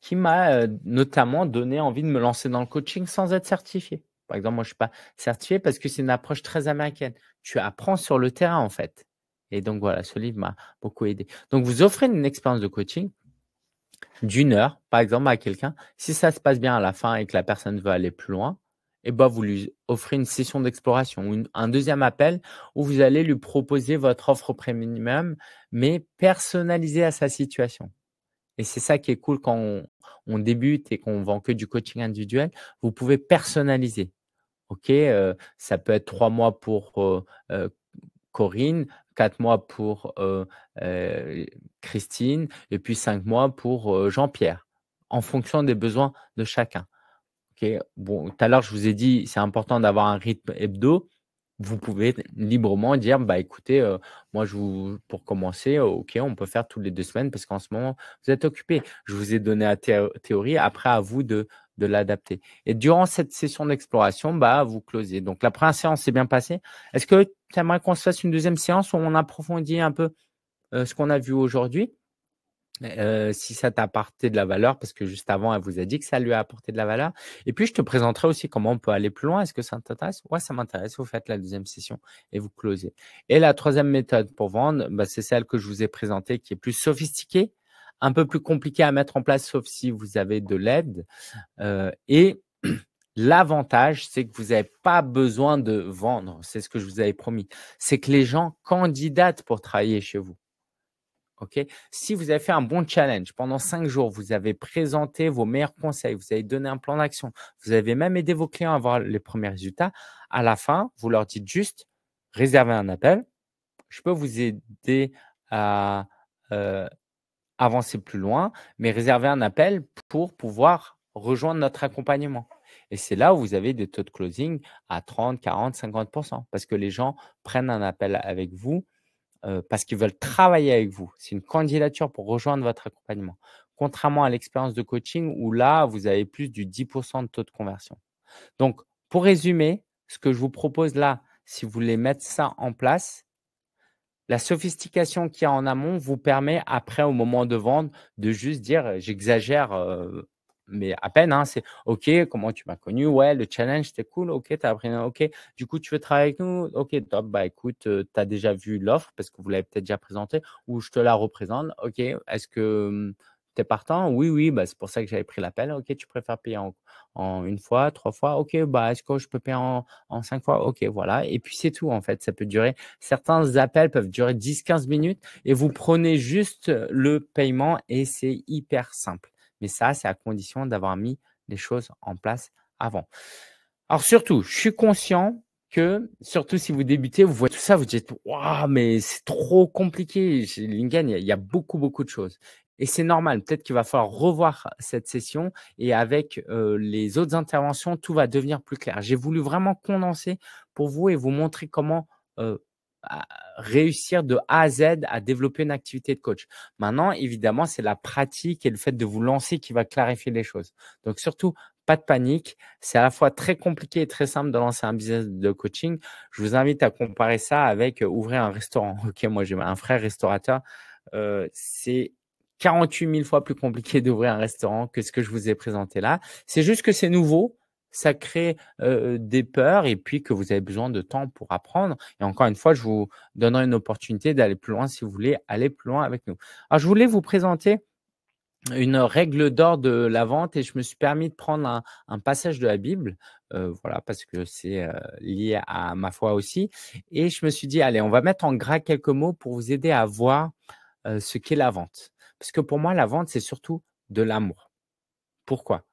qui m'a notamment donné envie de me lancer dans le coaching sans être certifié. Par exemple, moi, je ne suis pas certifié parce que c'est une approche très américaine. Tu apprends sur le terrain, en fait. Et donc, voilà, ce livre m'a beaucoup aidé. Donc, vous offrez une expérience de coaching d'une heure, par exemple, à quelqu'un, si ça se passe bien à la fin et que la personne veut aller plus loin, eh ben, vous lui offrez une session d'exploration ou un deuxième appel où vous allez lui proposer votre offre premium, mais personnalisée à sa situation. Et c'est ça qui est cool quand on, débute et qu'on vend que du coaching individuel. Vous pouvez personnaliser. OK, euh, ça peut être trois mois pour euh, euh, Corinne, quatre mois pour Christine et puis cinq mois pour Jean-Pierre, en fonction des besoins de chacun. Bon, tout à l'heure, je vous ai dit, c'est important d'avoir un rythme hebdo. Vous pouvez librement dire, bah écoutez, moi, je vous, pour commencer, ok, on peut faire toutes les deux semaines parce qu'en ce moment, vous êtes occupé. Je vous ai donné la théorie. Après, à vous de de l'adapter. Et durant cette session d'exploration, bah, vous closez. Donc, la première séance s'est bien passée. Est-ce que tu aimerais qu'on se fasse une deuxième séance où on approfondit un peu euh, ce qu'on a vu aujourd'hui euh, si ça t'a apporté de la valeur, parce que juste avant, elle vous a dit que ça lui a apporté de la valeur. Et puis, je te présenterai aussi comment on peut aller plus loin. Est-ce que ça t'intéresse Ouais, ça m'intéresse. Vous faites la deuxième session et vous closez. Et la troisième méthode pour vendre, bah, c'est celle que je vous ai présentée, qui est plus sophistiquée, un peu plus compliqué à mettre en place, sauf si vous avez de l'aide. Euh, et *clears throat* L'avantage, c'est que vous n'avez pas besoin de vendre. C'est ce que je vous avais promis. C'est que les gens candidatent pour travailler chez vous. Okay si vous avez fait un bon challenge pendant cinq jours, vous avez présenté vos meilleurs conseils, vous avez donné un plan d'action, vous avez même aidé vos clients à avoir les premiers résultats. À la fin, vous leur dites juste réservez un appel. Je peux vous aider à euh, avancer plus loin, mais réserver un appel pour pouvoir rejoindre notre accompagnement. Et c'est là où vous avez des taux de closing à 30, 40, 50 parce que les gens prennent un appel avec vous euh, parce qu'ils veulent travailler avec vous. C'est une candidature pour rejoindre votre accompagnement. Contrairement à l'expérience de coaching où là, vous avez plus du 10 de taux de conversion. Donc, pour résumer, ce que je vous propose là, si vous voulez mettre ça en place, la sophistication qu'il y a en amont vous permet après, au moment de vendre, de juste dire, euh, j'exagère, euh, mais à peine, hein, c'est OK, comment tu m'as connu Ouais, le challenge, c'était cool, OK, tu as appris, OK, du coup, tu veux travailler avec nous OK, top, bah écoute, euh, tu as déjà vu l'offre parce que vous l'avez peut-être déjà présentée ou je te la représente, OK, est-ce que hum, T'es partant? Oui, oui, bah, c'est pour ça que j'avais pris l'appel. OK, tu préfères payer en, une fois, trois fois? OK, bah, est-ce que je peux payer en, cinq fois? OK, voilà. Et puis, c'est tout, en fait. Ça peut durer, certains appels peuvent durer 10, 15 minutes et vous prenez juste le paiement et c'est hyper simple. Mais ça, c'est à condition d'avoir mis les choses en place avant. Alors, surtout, je suis conscient que, surtout si vous débutez, vous voyez tout ça, vous dites, waouh, mais c'est trop compliqué. LinkedIn, il il y, a beaucoup, beaucoup de choses. Et c'est normal, peut-être qu'il va falloir revoir cette session et avec les autres interventions, tout va devenir plus clair. J'ai voulu vraiment condenser pour vous et vous montrer comment réussir de A à Z à développer une activité de coach. Maintenant, évidemment, c'est la pratique et le fait de vous lancer qui va clarifier les choses. Donc surtout, pas de panique. C'est à la fois très compliqué et très simple de lancer un business de coaching. Je vous invite à comparer ça avec ouvrir un restaurant. *laughs* Ok, moi j'ai un frère restaurateur. Euh, c'est 48 000 fois plus compliqué d'ouvrir un restaurant que ce que je vous ai présenté là. C'est juste que c'est nouveau, ça crée euh, des peurs et puis que vous avez besoin de temps pour apprendre. Et encore une fois, je vous donnerai une opportunité d'aller plus loin si vous voulez aller plus loin avec nous. Alors, je voulais vous présenter une règle d'or de la vente et je me suis permis de prendre un, passage de la Bible, euh, voilà, parce que c'est euh, lié à ma foi aussi. Et je me suis dit, allez, on va mettre en gras quelques mots pour vous aider à voir ce qu'est la vente. Parce que pour moi, la vente, c'est surtout de l'amour. Pourquoi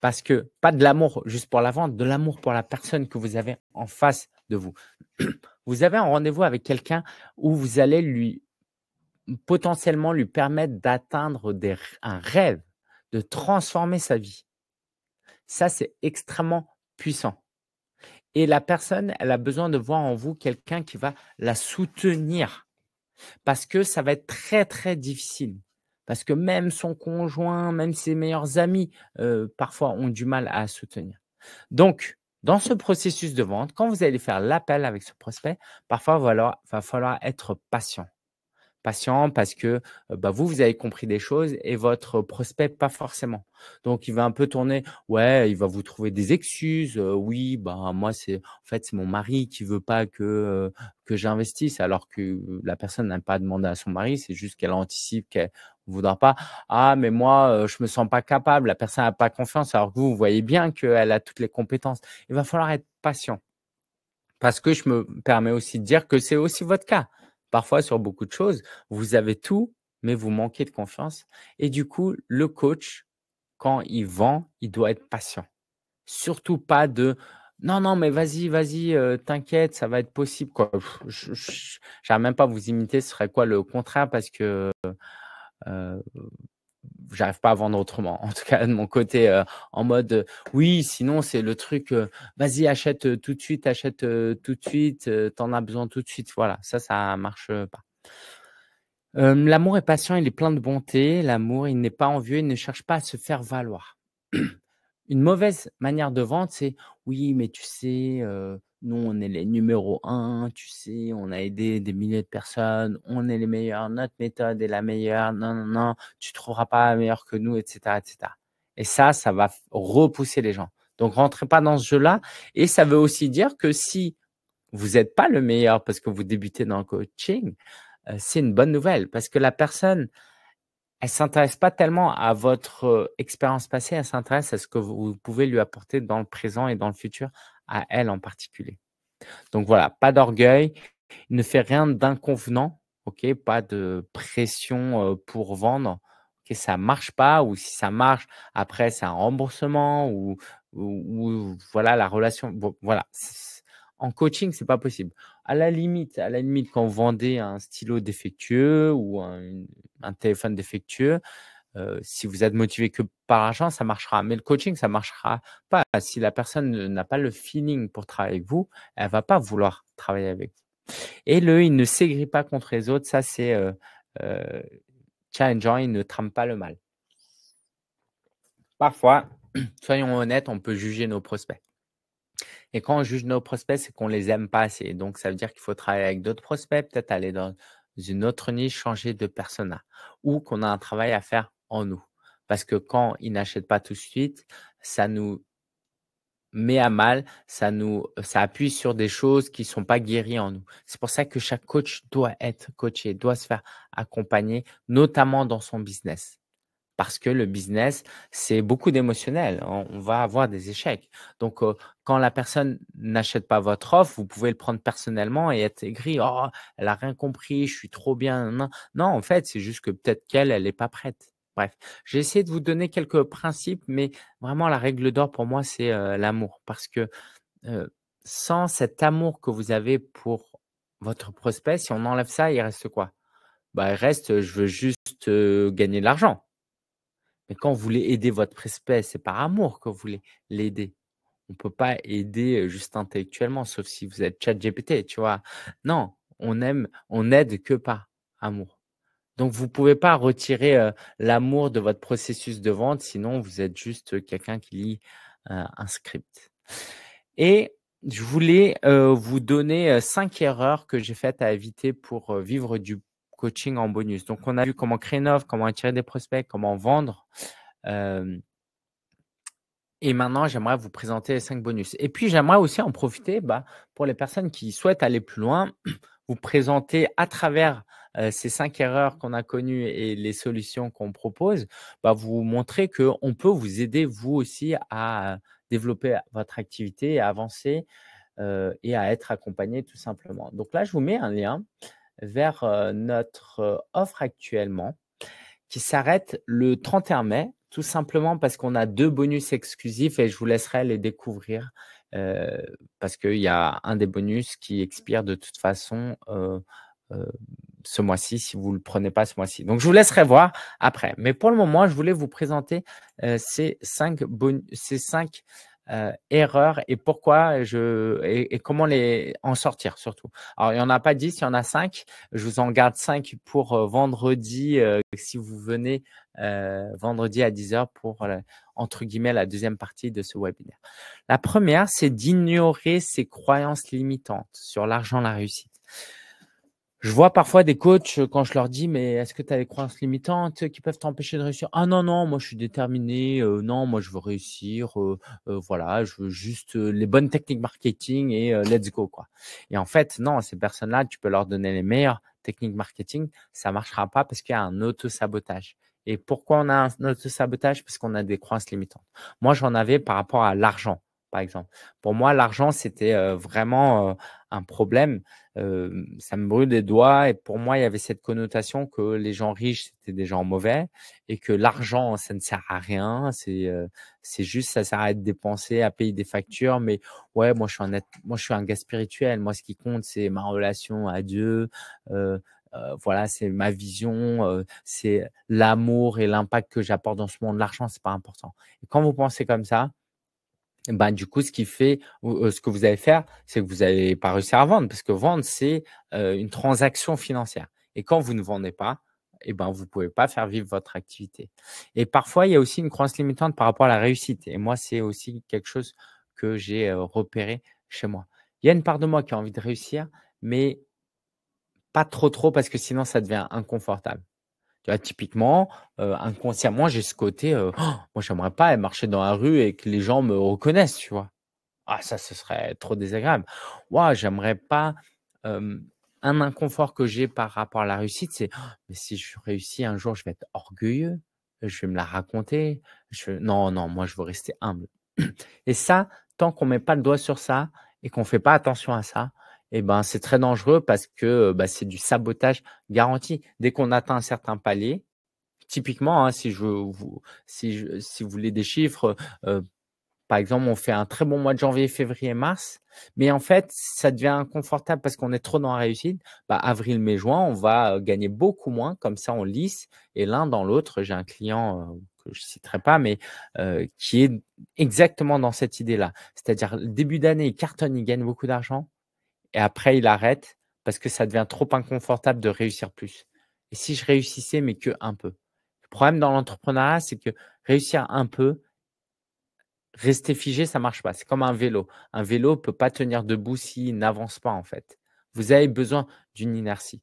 Parce que pas de l'amour juste pour la vente, de l'amour pour la personne que vous avez en face de vous. *clears throat* Vous avez un rendez-vous avec quelqu'un où vous allez lui potentiellement lui permettre d'atteindre un rêve, de transformer sa vie. Ça, c'est extrêmement puissant. Et la personne, elle a besoin de voir en vous quelqu'un qui va la soutenir parce que ça va être très, très difficile. Parce que même son conjoint, même ses meilleurs amis, euh, parfois ont du mal à soutenir. Donc, dans ce processus de vente, quand vous allez faire l'appel avec ce prospect, parfois il va falloir être patient patient parce que bah, vous, vous avez compris des choses et votre prospect pas forcément. Donc, il va un peu tourner. Ouais, il va vous trouver des excuses. oui, bah moi, c'est en fait c'est mon mari qui veut pas que que j'investisse, alors que la personne n'a pas demandé à son mari. C'est juste qu'elle anticipe qu'elle voudra pas. Ah, mais moi, je me sens pas capable. La personne n'a pas confiance, alors que vous voyez bien qu'elle a toutes les compétences. Il va falloir être patient parce que je me permets aussi de dire que c'est aussi votre cas parfois sur beaucoup de choses. Vous avez tout, mais vous manquez de confiance. Et du coup, le coach, quand il vend, il doit être patient. Surtout pas de non, non, mais vas-y, vas-y, euh, t'inquiète, ça va être possible. Quoi. Je n'arrive même pas à vous imiter, ce serait quoi le contraire parce que. Euh, j'arrive pas à vendre autrement. En tout cas, de mon côté, euh, en mode euh, oui, sinon c'est le truc, euh, vas-y, achète tout de suite, achète tout de suite, t'en as besoin tout de suite. Voilà, ça, ça marche pas. l'amour est patient, il est plein de bonté. L'amour, il n'est pas envieux, il ne cherche pas à se faire valoir. *clears throat* Une mauvaise manière de vendre, c'est oui, mais tu sais, nous, on est les numéros un, tu sais, on a aidé des milliers de personnes, on est les meilleurs, notre méthode est la meilleure, non, non, non, tu trouveras pas la meilleure que nous, etc., etc. Et ça, ça va repousser les gens. Donc, rentrez pas dans ce jeu-là. Et ça veut aussi dire que si vous n'êtes pas le meilleur parce que vous débutez dans le coaching, euh, c'est une bonne nouvelle parce que la personne, elle s'intéresse pas tellement à votre euh, expérience passée, elle s'intéresse à ce que vous pouvez lui apporter dans le présent et dans le futur à elle en particulier. Donc voilà, pas d'orgueil, il ne fait rien d'inconvenant, ok, pas de pression pour vendre. ok, ça marche pas ou si ça marche, après c'est un remboursement ou, voilà la relation. voilà, en coaching c'est pas possible. À la limite, à la limite quand vous vendez un stylo défectueux ou un téléphone défectueux, si vous êtes motivé que par l'argent, ça marchera. Mais le coaching, ça marchera pas. Si la personne n'a pas le feeling pour travailler avec vous, elle va pas vouloir travailler avec vous. Et le, il ne s'aigrit pas contre les autres, ça c'est euh, challengeant, il ne trame pas le mal. Parfois, *clears throat* soyons honnêtes, on peut juger nos prospects. Et quand on juge nos prospects, c'est qu'on les aime pas assez. Donc, ça veut dire qu'il faut travailler avec d'autres prospects, peut-être aller dans une autre niche, changer de persona, ou qu'on a un travail à faire en nous. Parce que quand il n'achète pas tout de suite, ça nous met à mal, ça nous, euh, ça appuie sur des choses qui sont pas guéries en nous. C'est pour ça que chaque coach doit être coaché, doit se faire accompagner, notamment dans son business. Parce que le business, c'est beaucoup d'émotionnel. Hein, on va avoir des échecs. Donc, euh, quand la personne n'achète pas votre offre, vous pouvez le prendre personnellement et être aigri. Oh, elle a rien compris. Je suis trop bien. Non, en fait, c'est juste que peut-être qu'elle, elle n'est pas prête. Bref, j'ai essayé de vous donner quelques principes, mais vraiment la règle d'or pour moi, c'est l'amour. Parce que sans cet amour que vous avez pour votre prospect, si on enlève ça, il reste quoi bah, Il reste, je veux juste gagner de l'argent. Mais quand vous voulez aider votre prospect, c'est par amour que vous voulez l'aider. On ne peut pas aider juste intellectuellement, sauf si vous êtes chat GPT, tu vois. Non, on aime, on aide que par amour. Donc, vous ne pouvez pas retirer l'amour de votre processus de vente, sinon vous êtes juste quelqu'un qui lit un script. Et je voulais vous donner cinq erreurs que j'ai faites à éviter pour vivre du coaching en bonus. Donc, on a vu comment créer une offre, comment attirer des prospects, comment vendre. et maintenant, j'aimerais vous présenter les cinq bonus. Et puis, j'aimerais aussi en profiter bah, pour les personnes qui souhaitent aller plus loin, vous présenter à travers ces cinq erreurs qu'on a connues et les solutions qu'on propose, bah, vous montrer qu'on peut vous aider vous aussi à développer votre activité, à avancer et à être accompagné tout simplement. Donc là, je vous mets un lien vers notre offre actuellement qui s'arrête le 31 mai, tout simplement parce qu'on a deux bonus exclusifs et je vous laisserai les découvrir parce qu'il y a un des bonus qui expire de toute façon euh, ce mois-ci, si vous ne le prenez pas ce mois-ci. Donc, je vous laisserai voir après. Mais pour le moment, je voulais vous présenter euh, ces cinq, ces euh, erreurs et pourquoi je et, comment les en sortir surtout. Alors, il n'y en a pas dix, il y en a cinq. Je vous en garde cinq pour vendredi, si vous venez vendredi à 10h pour, entre guillemets, la deuxième partie de ce webinaire. La première, c'est d'ignorer ses croyances limitantes sur l'argent, la réussite. Je vois parfois des coachs euh, quand je leur dis mais est-ce que tu as des croyances limitantes qui peuvent t'empêcher de réussir Ah non non, moi je suis déterminé, euh, non moi je veux réussir, euh, voilà, je veux juste les bonnes techniques marketing et let's go quoi. Et en fait non, ces personnes-là, tu peux leur donner les meilleures techniques marketing, ça marchera pas parce qu'il y a un auto sabotage. Et pourquoi on a un auto sabotage Parce qu'on a des croyances limitantes. Moi j'en avais par rapport à l'argent par exemple. Pour moi, l'argent, c'était vraiment un problème. ça me brûle les doigts et pour moi, il y avait cette connotation que les gens riches, c'était des gens mauvais et que l'argent, ça ne sert à rien. C'est c'est juste, ça sert à être dépensé, à payer des factures. Mais ouais, moi, je suis un, moi, je suis un gars spirituel. Moi, ce qui compte, c'est ma relation à Dieu. voilà, c'est ma vision, c'est l'amour et l'impact que j'apporte dans ce monde. L'argent, c'est pas important. Et quand vous pensez comme ça, bah, du coup, ce qui fait, euh, ce que vous allez faire, c'est que vous n'allez pas réussir à vendre, parce que vendre, c'est euh, une transaction financière. Et quand vous ne vendez pas, eh ben, vous ne pouvez pas faire vivre votre activité. Et parfois, il y a aussi une croissance limitante par rapport à la réussite. Et moi, c'est aussi quelque chose que j'ai euh, repéré chez moi. Il y a une part de moi qui a envie de réussir, mais pas trop trop, parce que sinon, ça devient inconfortable typiquement, euh, inconsciemment, j'ai ce côté, euh, oh, moi, j'aimerais pas marcher dans la rue et que les gens me reconnaissent, tu vois. Ah, ça, ce serait trop désagréable. Ouah, j'aimerais pas. un inconfort que j'ai par rapport à la réussite, c'est oh, mais si je réussis un jour, je vais être orgueilleux, je vais me la raconter. Je... Non, non, moi, je veux rester humble. Et ça, tant qu'on met pas le doigt sur ça et qu'on fait pas attention à ça, eh ben, c'est très dangereux parce que bah, c'est du sabotage garanti. Dès qu'on atteint un certain palier, typiquement, hein, si, je, vous, si, je, si vous voulez des chiffres, euh, par exemple, on fait un très bon mois de janvier, février, mars, mais en fait, ça devient inconfortable parce qu'on est trop dans la réussite. Bah, avril, mai, juin, on va euh, gagner beaucoup moins, comme ça on lisse. Et l'un dans l'autre, j'ai un client euh, que je citerai pas, mais qui est exactement dans cette idée-là. C'est-à-dire, début d'année, il cartonne, il gagne beaucoup d'argent. Et après, il arrête parce que ça devient trop inconfortable de réussir plus. Et si je réussissais, mais que un peu. Le problème dans l'entrepreneuriat, c'est que réussir un peu, rester figé, ça marche pas. C'est comme un vélo. Un vélo peut pas tenir debout s'il n'avance pas, en fait. Vous avez besoin d'une inertie.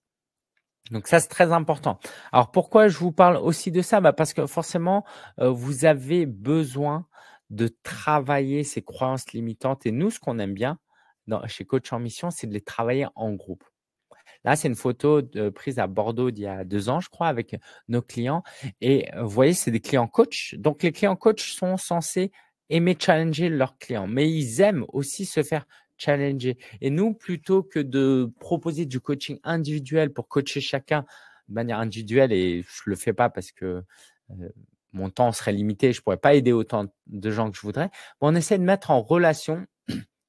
Donc ça, c'est très important. Alors pourquoi je vous parle aussi de ça bah, Parce que forcément, euh, vous avez besoin de travailler ces croyances limitantes. Et nous, ce qu'on aime bien, chez Coach en Mission, c'est de les travailler en groupe. Là, c'est une photo prise à Bordeaux d'il y a deux ans, je crois, avec nos clients. Et euh, vous voyez, c'est des clients coach. Donc, les clients coach sont censés aimer challenger leurs clients, mais ils aiment aussi se faire challenger. Et nous, plutôt que de proposer du coaching individuel pour coacher chacun de manière individuelle, et je ne le fais pas parce que euh, mon temps serait limité, je ne pourrais pas aider autant de gens que je voudrais, on essaie de mettre en relation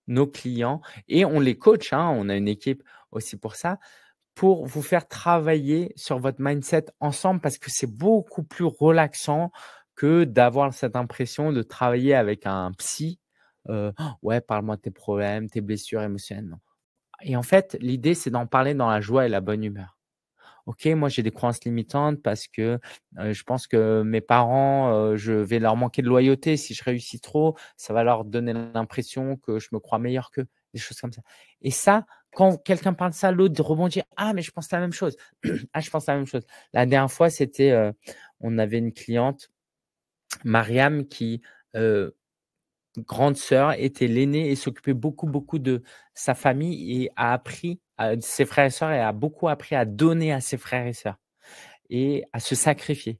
nos clients et on les coach. Hein, on a une équipe aussi pour ça pour vous faire travailler sur votre mindset ensemble parce que c'est beaucoup plus relaxant que d'avoir cette impression de travailler avec un psy. «Oh, ouais, parle-moi de tes problèmes, tes blessures émotionnelles. Et en fait, l'idée, c'est d'en parler dans la joie et la bonne humeur. OK, moi j'ai des croyances limitantes parce que je pense que mes parents, je vais leur manquer de loyauté si je réussis trop, ça va leur donner l'impression que je me crois meilleur qu'eux, des choses comme ça. Et ça, quand quelqu'un parle de ça, l'autre rebondit Ah, mais je pense la même chose. *clears throat* ah, je pense la même chose. La dernière fois, c'était, on avait une cliente, Mariam, qui grande sœur, était l'aînée et s'occupait beaucoup, beaucoup de sa famille et a appris à ses frères et sœurs et a beaucoup appris à donner à ses frères et sœurs et à se sacrifier.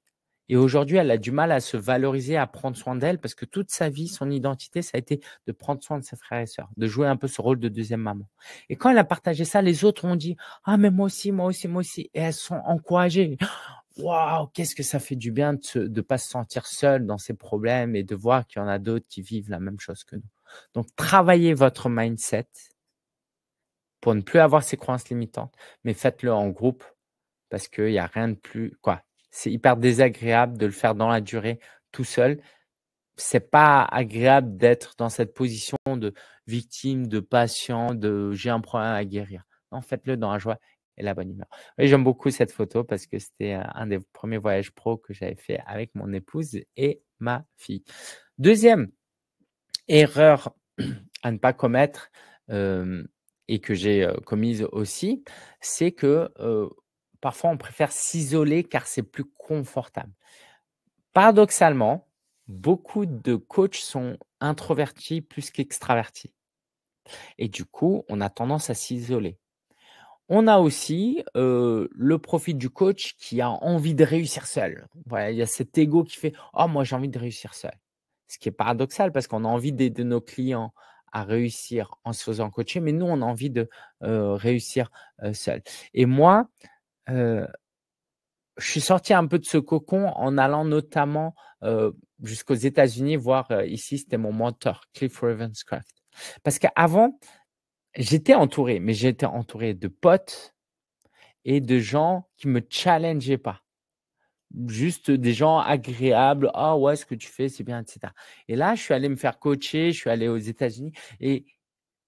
Et aujourd'hui, elle a du mal à se valoriser, à prendre soin d'elle parce que toute sa vie, son identité, ça a été de prendre soin de ses frères et sœurs, de jouer un peu ce rôle de deuxième maman. Et quand elle a partagé ça, les autres ont dit, ah, mais moi aussi, moi aussi, moi aussi. Et elles sont encouragées waouh, qu'est-ce que ça fait du bien de ne pas se sentir seul dans ses problèmes et de voir qu'il y en a d'autres qui vivent la même chose que nous. Donc, travaillez votre mindset pour ne plus avoir ces croyances limitantes, mais faites-le en groupe parce qu'il n'y a rien de plus. Quoi C'est hyper désagréable de le faire dans la durée tout seul. C'est pas agréable d'être dans cette position de victime, de patient, de j'ai un problème à guérir. Non, faites-le dans la joie et la bonne humeur. j'aime beaucoup cette photo parce que c'était euh, un des premiers voyages pro que j'avais fait avec mon épouse et ma fille. Deuxième erreur à ne pas commettre et que j'ai commise aussi, c'est que parfois on préfère s'isoler car c'est plus confortable. Paradoxalement, beaucoup de coachs sont introvertis plus qu'extravertis. Et du coup, on a tendance à s'isoler. On a aussi le profit du coach qui a envie de réussir seul. Voilà, il y a cet ego qui fait Oh, moi, j'ai envie de réussir seul. Ce qui est paradoxal parce qu'on a envie d'aider nos clients à réussir en se faisant coacher, mais nous, on a envie de réussir seul. Et moi, je suis sorti un peu de ce cocon en allant notamment jusqu'aux États-Unis, voir ici, c'était mon mentor, Cliff Ravenscraft. Parce qu'avant, j'étais entouré, mais j'étais entouré de potes et de gens qui me challengeaient pas. Juste des gens agréables. Ah ouais, ce que tu fais, c'est bien, etc. Et là, je suis allé me faire coacher, je suis allé aux États-Unis et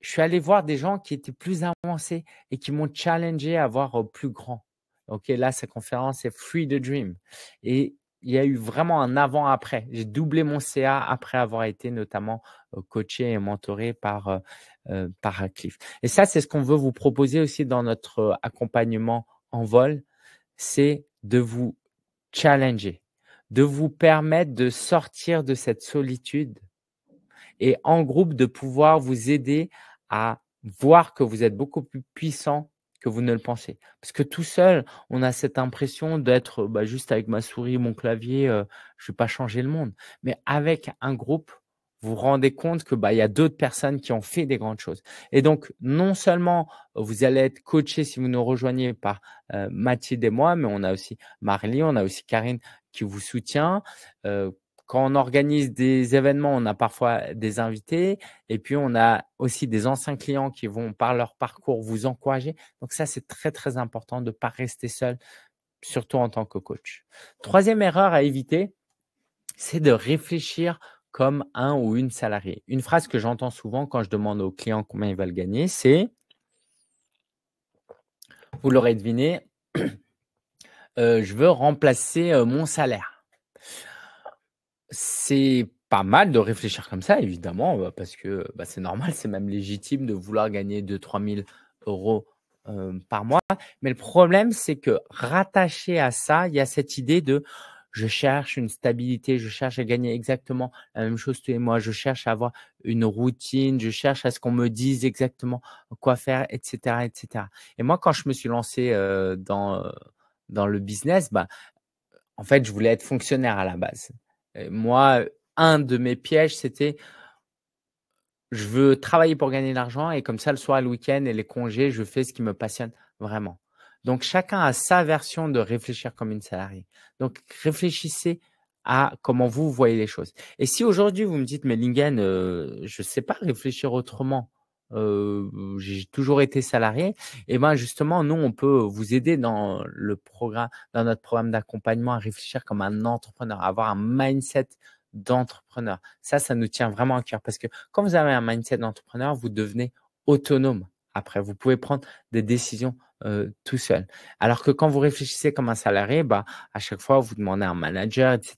je suis allé voir des gens qui étaient plus avancés et qui m'ont challengé à voir plus grand. Ok, là, sa conférence, est « Free the Dream. Et il y a eu vraiment un avant-après. J'ai doublé mon CA après avoir été notamment coaché et mentoré par, par Cliff. Et ça, c'est ce qu'on veut vous proposer aussi dans notre accompagnement en vol, c'est de vous challenger, de vous permettre de sortir de cette solitude et en groupe de pouvoir vous aider à voir que vous êtes beaucoup plus puissant vous ne le pensez. Parce que tout seul, on a cette impression d'être bah, juste avec ma souris, mon clavier, euh, je vais pas changer le monde. Mais avec un groupe, vous rendez compte que bah, il y a d'autres personnes qui ont fait des grandes choses. Et donc, non seulement vous allez être coaché si vous nous rejoignez par euh, Mathilde et moi, mais on a aussi Marily, on a aussi Karine qui vous soutient. Euh, quand on organise des événements, on a parfois des invités et puis on a aussi des anciens clients qui vont par leur parcours vous encourager. Donc ça, c'est très très important de ne pas rester seul, surtout en tant que coach. Troisième erreur à éviter, c'est de réfléchir comme un ou une salariée. Une phrase que j'entends souvent quand je demande aux clients combien ils veulent gagner, c'est, vous l'aurez deviné, *clears throat* euh, je veux remplacer euh, mon salaire. C'est pas mal de réfléchir comme ça, évidemment, bah, parce que bah, c'est normal, c'est même légitime de vouloir gagner 2-3 000 euros par mois. Mais le problème, c'est que rattaché à ça, il y a cette idée de je cherche une stabilité, je cherche à gagner exactement la même chose tous les mois, je cherche à avoir une routine, je cherche à ce qu'on me dise exactement quoi faire, etc., etc. Et moi, quand je me suis lancé dans, dans le business, bah, en fait, je voulais être fonctionnaire à la base moi, un de mes pièges, c'était je veux travailler pour gagner de l'argent et comme ça, le soir, le week-end et les congés, je fais ce qui me passionne vraiment. Donc, chacun a sa version de réfléchir comme une salariée. Donc, réfléchissez à comment vous voyez les choses. Et si aujourd'hui, vous me dites, mais Lingen, euh, je ne sais pas réfléchir autrement, j'ai toujours été salarié, et ben justement, nous, on peut vous aider dans le programme, dans notre programme d'accompagnement à réfléchir comme un entrepreneur, à avoir un mindset d'entrepreneur. Ça, ça nous tient vraiment à cœur parce que quand vous avez un mindset d'entrepreneur, vous devenez autonome. Après, vous pouvez prendre des décisions tout seul. Alors que quand vous réfléchissez comme un salarié, bah, à chaque fois, vous demandez à un manager, etc.,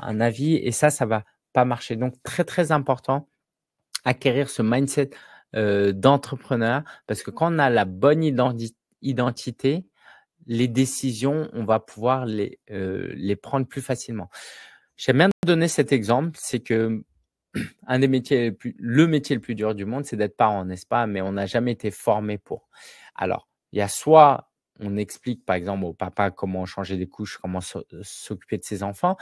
un avis, et ça, ça va pas marcher. Donc, très, très important, acquérir ce mindset euh, d'entrepreneurs, d'entrepreneur, parce que quand on a la bonne identité, les décisions, on va pouvoir les, euh, les prendre plus facilement. J'aime bien donner cet exemple, c'est que *clears throat* un des métiers, le métier le plus dur du monde, c'est d'être parent, n'est-ce pas Mais on n'a jamais été formé pour. Alors, il y a soit on explique par exemple au papa comment changer des couches, comment euh, s'occuper de ses enfants.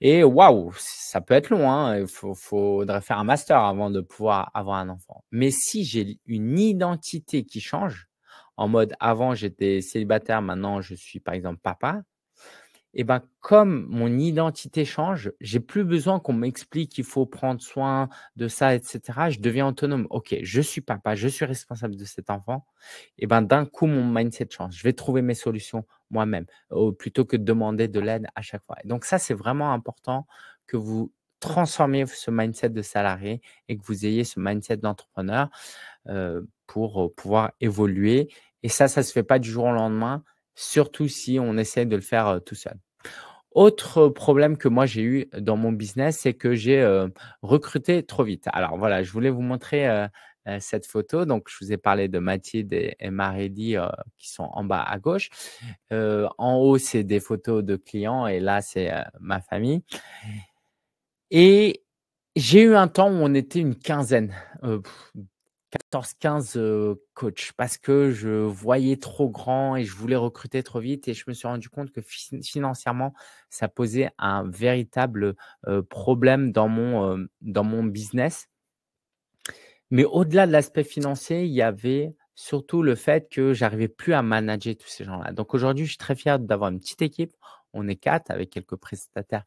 Et waouh, ça peut être long. Hein, il faudrait faire un master avant de pouvoir avoir un enfant. Mais si j'ai une identité qui change, en mode avant j'étais célibataire, maintenant je suis par exemple papa, et ben comme mon identité change, j'ai plus besoin qu'on m'explique qu'il faut prendre soin de ça, etc. Je deviens autonome. Ok, je suis papa, je suis responsable de cet enfant. Et ben d'un coup, mon mindset change. Je vais trouver mes solutions moi-même plutôt que de demander de l'aide à chaque fois. Et donc ça, c'est vraiment important que vous transformiez ce mindset de salarié et que vous ayez ce mindset d'entrepreneur euh, pour euh, pouvoir évoluer. Et ça, ça se fait pas du jour au lendemain surtout si on essaie de le faire tout seul. Autre problème que moi j'ai eu dans mon business, c'est que j'ai recruté trop vite. Alors voilà, je voulais vous montrer cette photo. Donc je vous ai parlé de Mathilde et, marie qui sont en bas à gauche. en haut, c'est des photos de clients et là, c'est ma famille. Et j'ai eu un temps où on était une quinzaine, 14-15 coachs parce que je voyais trop grand et je voulais recruter trop vite et je me suis rendu compte que financièrement, ça posait un véritable problème dans mon, dans mon business. Mais au-delà de l'aspect financier, il y avait surtout le fait que j'arrivais plus à manager tous ces gens-là. Donc aujourd'hui, je suis très fier d'avoir une petite équipe on est quatre avec quelques prestataires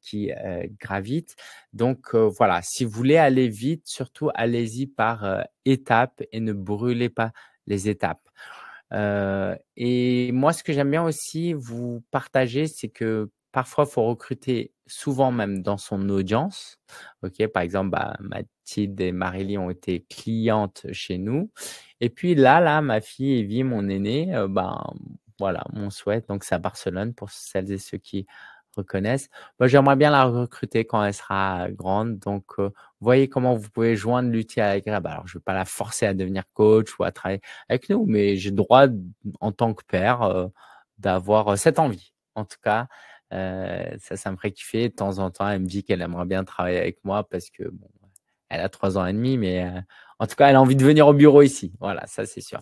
qui gravitent. Donc voilà, si vous voulez aller vite, surtout allez-y par étapes et ne brûlez pas les étapes. et moi, ce que j'aime bien aussi vous partager, c'est que parfois, il faut recruter souvent même dans son audience. Ok, Par exemple, bah, Mathilde et Marily ont été clientes chez nous. Et puis là, là, ma fille Evie, mon aînée, bah, voilà mon souhait. Donc, c'est à Barcelone pour celles et ceux qui reconnaissent. Moi, j'aimerais bien la recruter quand elle sera grande. Donc, voyez comment vous pouvez joindre l'utile à l'agréable. Alors, je ne vais pas la forcer à devenir coach ou à travailler avec nous, mais j'ai le droit, en tant que père, d'avoir cette envie. En tout cas, ça, ça me ferait kiffer. De temps en temps, elle me dit qu'elle aimerait bien travailler avec moi parce que, bon, elle a trois ans et demi, mais en tout cas, elle a envie de venir au bureau ici. Voilà, ça, c'est sûr.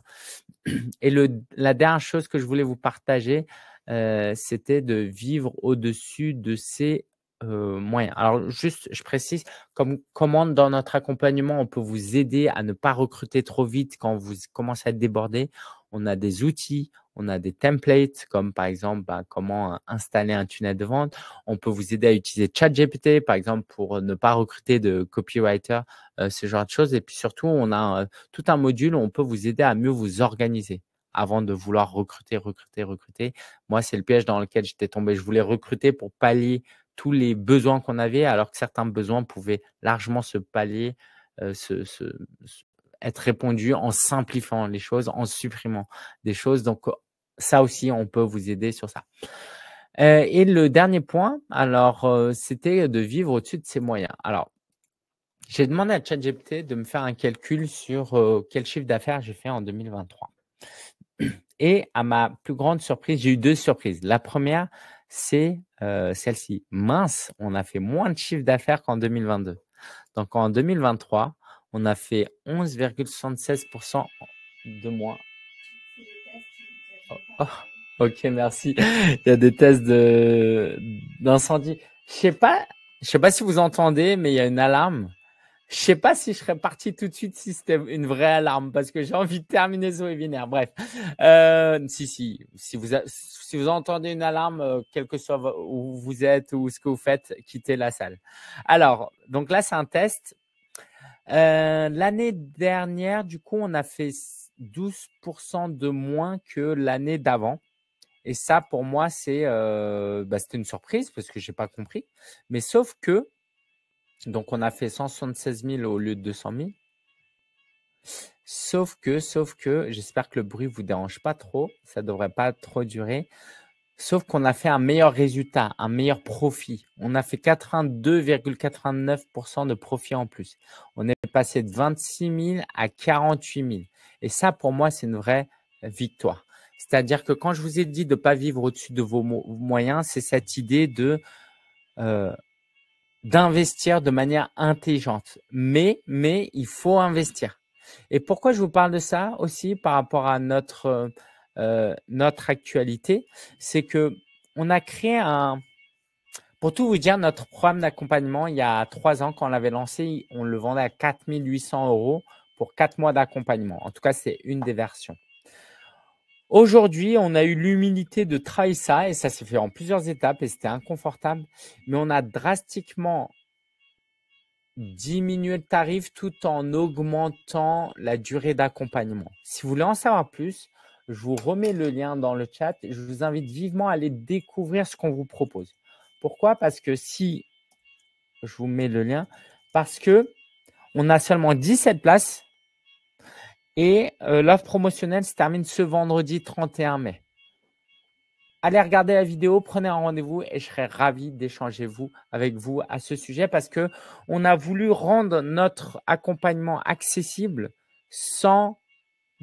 Et la dernière chose que je voulais vous partager, euh, c'était de vivre au-dessus de ces euh, moyens. Alors juste, je précise, comme comment dans notre accompagnement, on peut vous aider à ne pas recruter trop vite quand vous commencez à déborder on a des outils, on a des templates comme par exemple bah, comment installer un tunnel de vente. On peut vous aider à utiliser ChatGPT par exemple pour ne pas recruter de copywriter, euh, ce genre de choses. Et puis surtout, on a euh, tout un module où on peut vous aider à mieux vous organiser avant de vouloir recruter, recruter, recruter. Moi, c'est le piège dans lequel j'étais tombé. Je voulais recruter pour pallier tous les besoins qu'on avait alors que certains besoins pouvaient largement se pallier, euh, être répondu en simplifiant les choses, en supprimant des choses. Donc, ça aussi, on peut vous aider sur ça. Euh, et le dernier point, alors, euh, c'était de vivre au-dessus de ses moyens. Alors, j'ai demandé à ChatGPT de me faire un calcul sur euh, quel chiffre d'affaires j'ai fait en 2023. Et à ma plus grande surprise, j'ai eu deux surprises. La première, c'est celle-ci. Mince, on a fait moins de chiffre d'affaires qu'en 2022. Donc en 2023, on a fait 11,76% de moins. Oh, oh, ok, merci. Il y a des tests d'incendie. je sais pas, je sais pas si vous entendez, mais il y a une alarme. Je sais pas si je serais parti tout de suite si c'était une vraie alarme parce que j'ai envie de terminer ce webinaire. Bref, euh, si si si vous si vous entendez une alarme, euh, quel que soit où vous êtes ou ce que vous faites, quittez la salle. Alors donc là c'est un test euh, l'année dernière, du coup, on a fait 12% de moins que l'année d'avant. Et ça, pour moi, c'est euh, bah, c'était une surprise parce que j'ai pas compris. Mais sauf que, donc, on a fait 176 000 au lieu de 200 000. Sauf que, sauf que, j'espère que le bruit ne vous dérange pas trop. Ça devrait pas trop durer. Sauf qu'on a fait un meilleur résultat, un meilleur profit. On a fait 82,89% de profit en plus. On est passé de 26 000 à 48 000. Et ça, pour moi, c'est une vraie victoire. C'est-à-dire que quand je vous ai dit de ne pas vivre au-dessus de vos moyens, c'est cette idée de euh, d'investir de manière intelligente. Mais, mais il faut investir. Et pourquoi je vous parle de ça aussi par rapport à notre euh, euh, notre actualité, c'est que on a créé un. Pour tout vous dire, notre programme d'accompagnement, il y a trois ans, quand on l'avait lancé, on le vendait à 4 800 euros pour quatre mois d'accompagnement. En tout cas, c'est une des versions. Aujourd'hui, on a eu l'humilité de travailler ça et ça s'est fait en plusieurs étapes et c'était inconfortable, mais on a drastiquement diminué le tarif tout en augmentant la durée d'accompagnement. Si vous voulez en savoir plus, je vous remets le lien dans le chat. Je vous invite vivement à aller découvrir ce qu'on vous propose. Pourquoi Parce que si je vous mets le lien, parce que on a seulement 17 places et euh, l'offre promotionnelle se termine ce vendredi 31 mai. Allez regarder la vidéo, prenez un rendez-vous et je serai ravi d'échanger vous avec vous à ce sujet parce que on a voulu rendre notre accompagnement accessible sans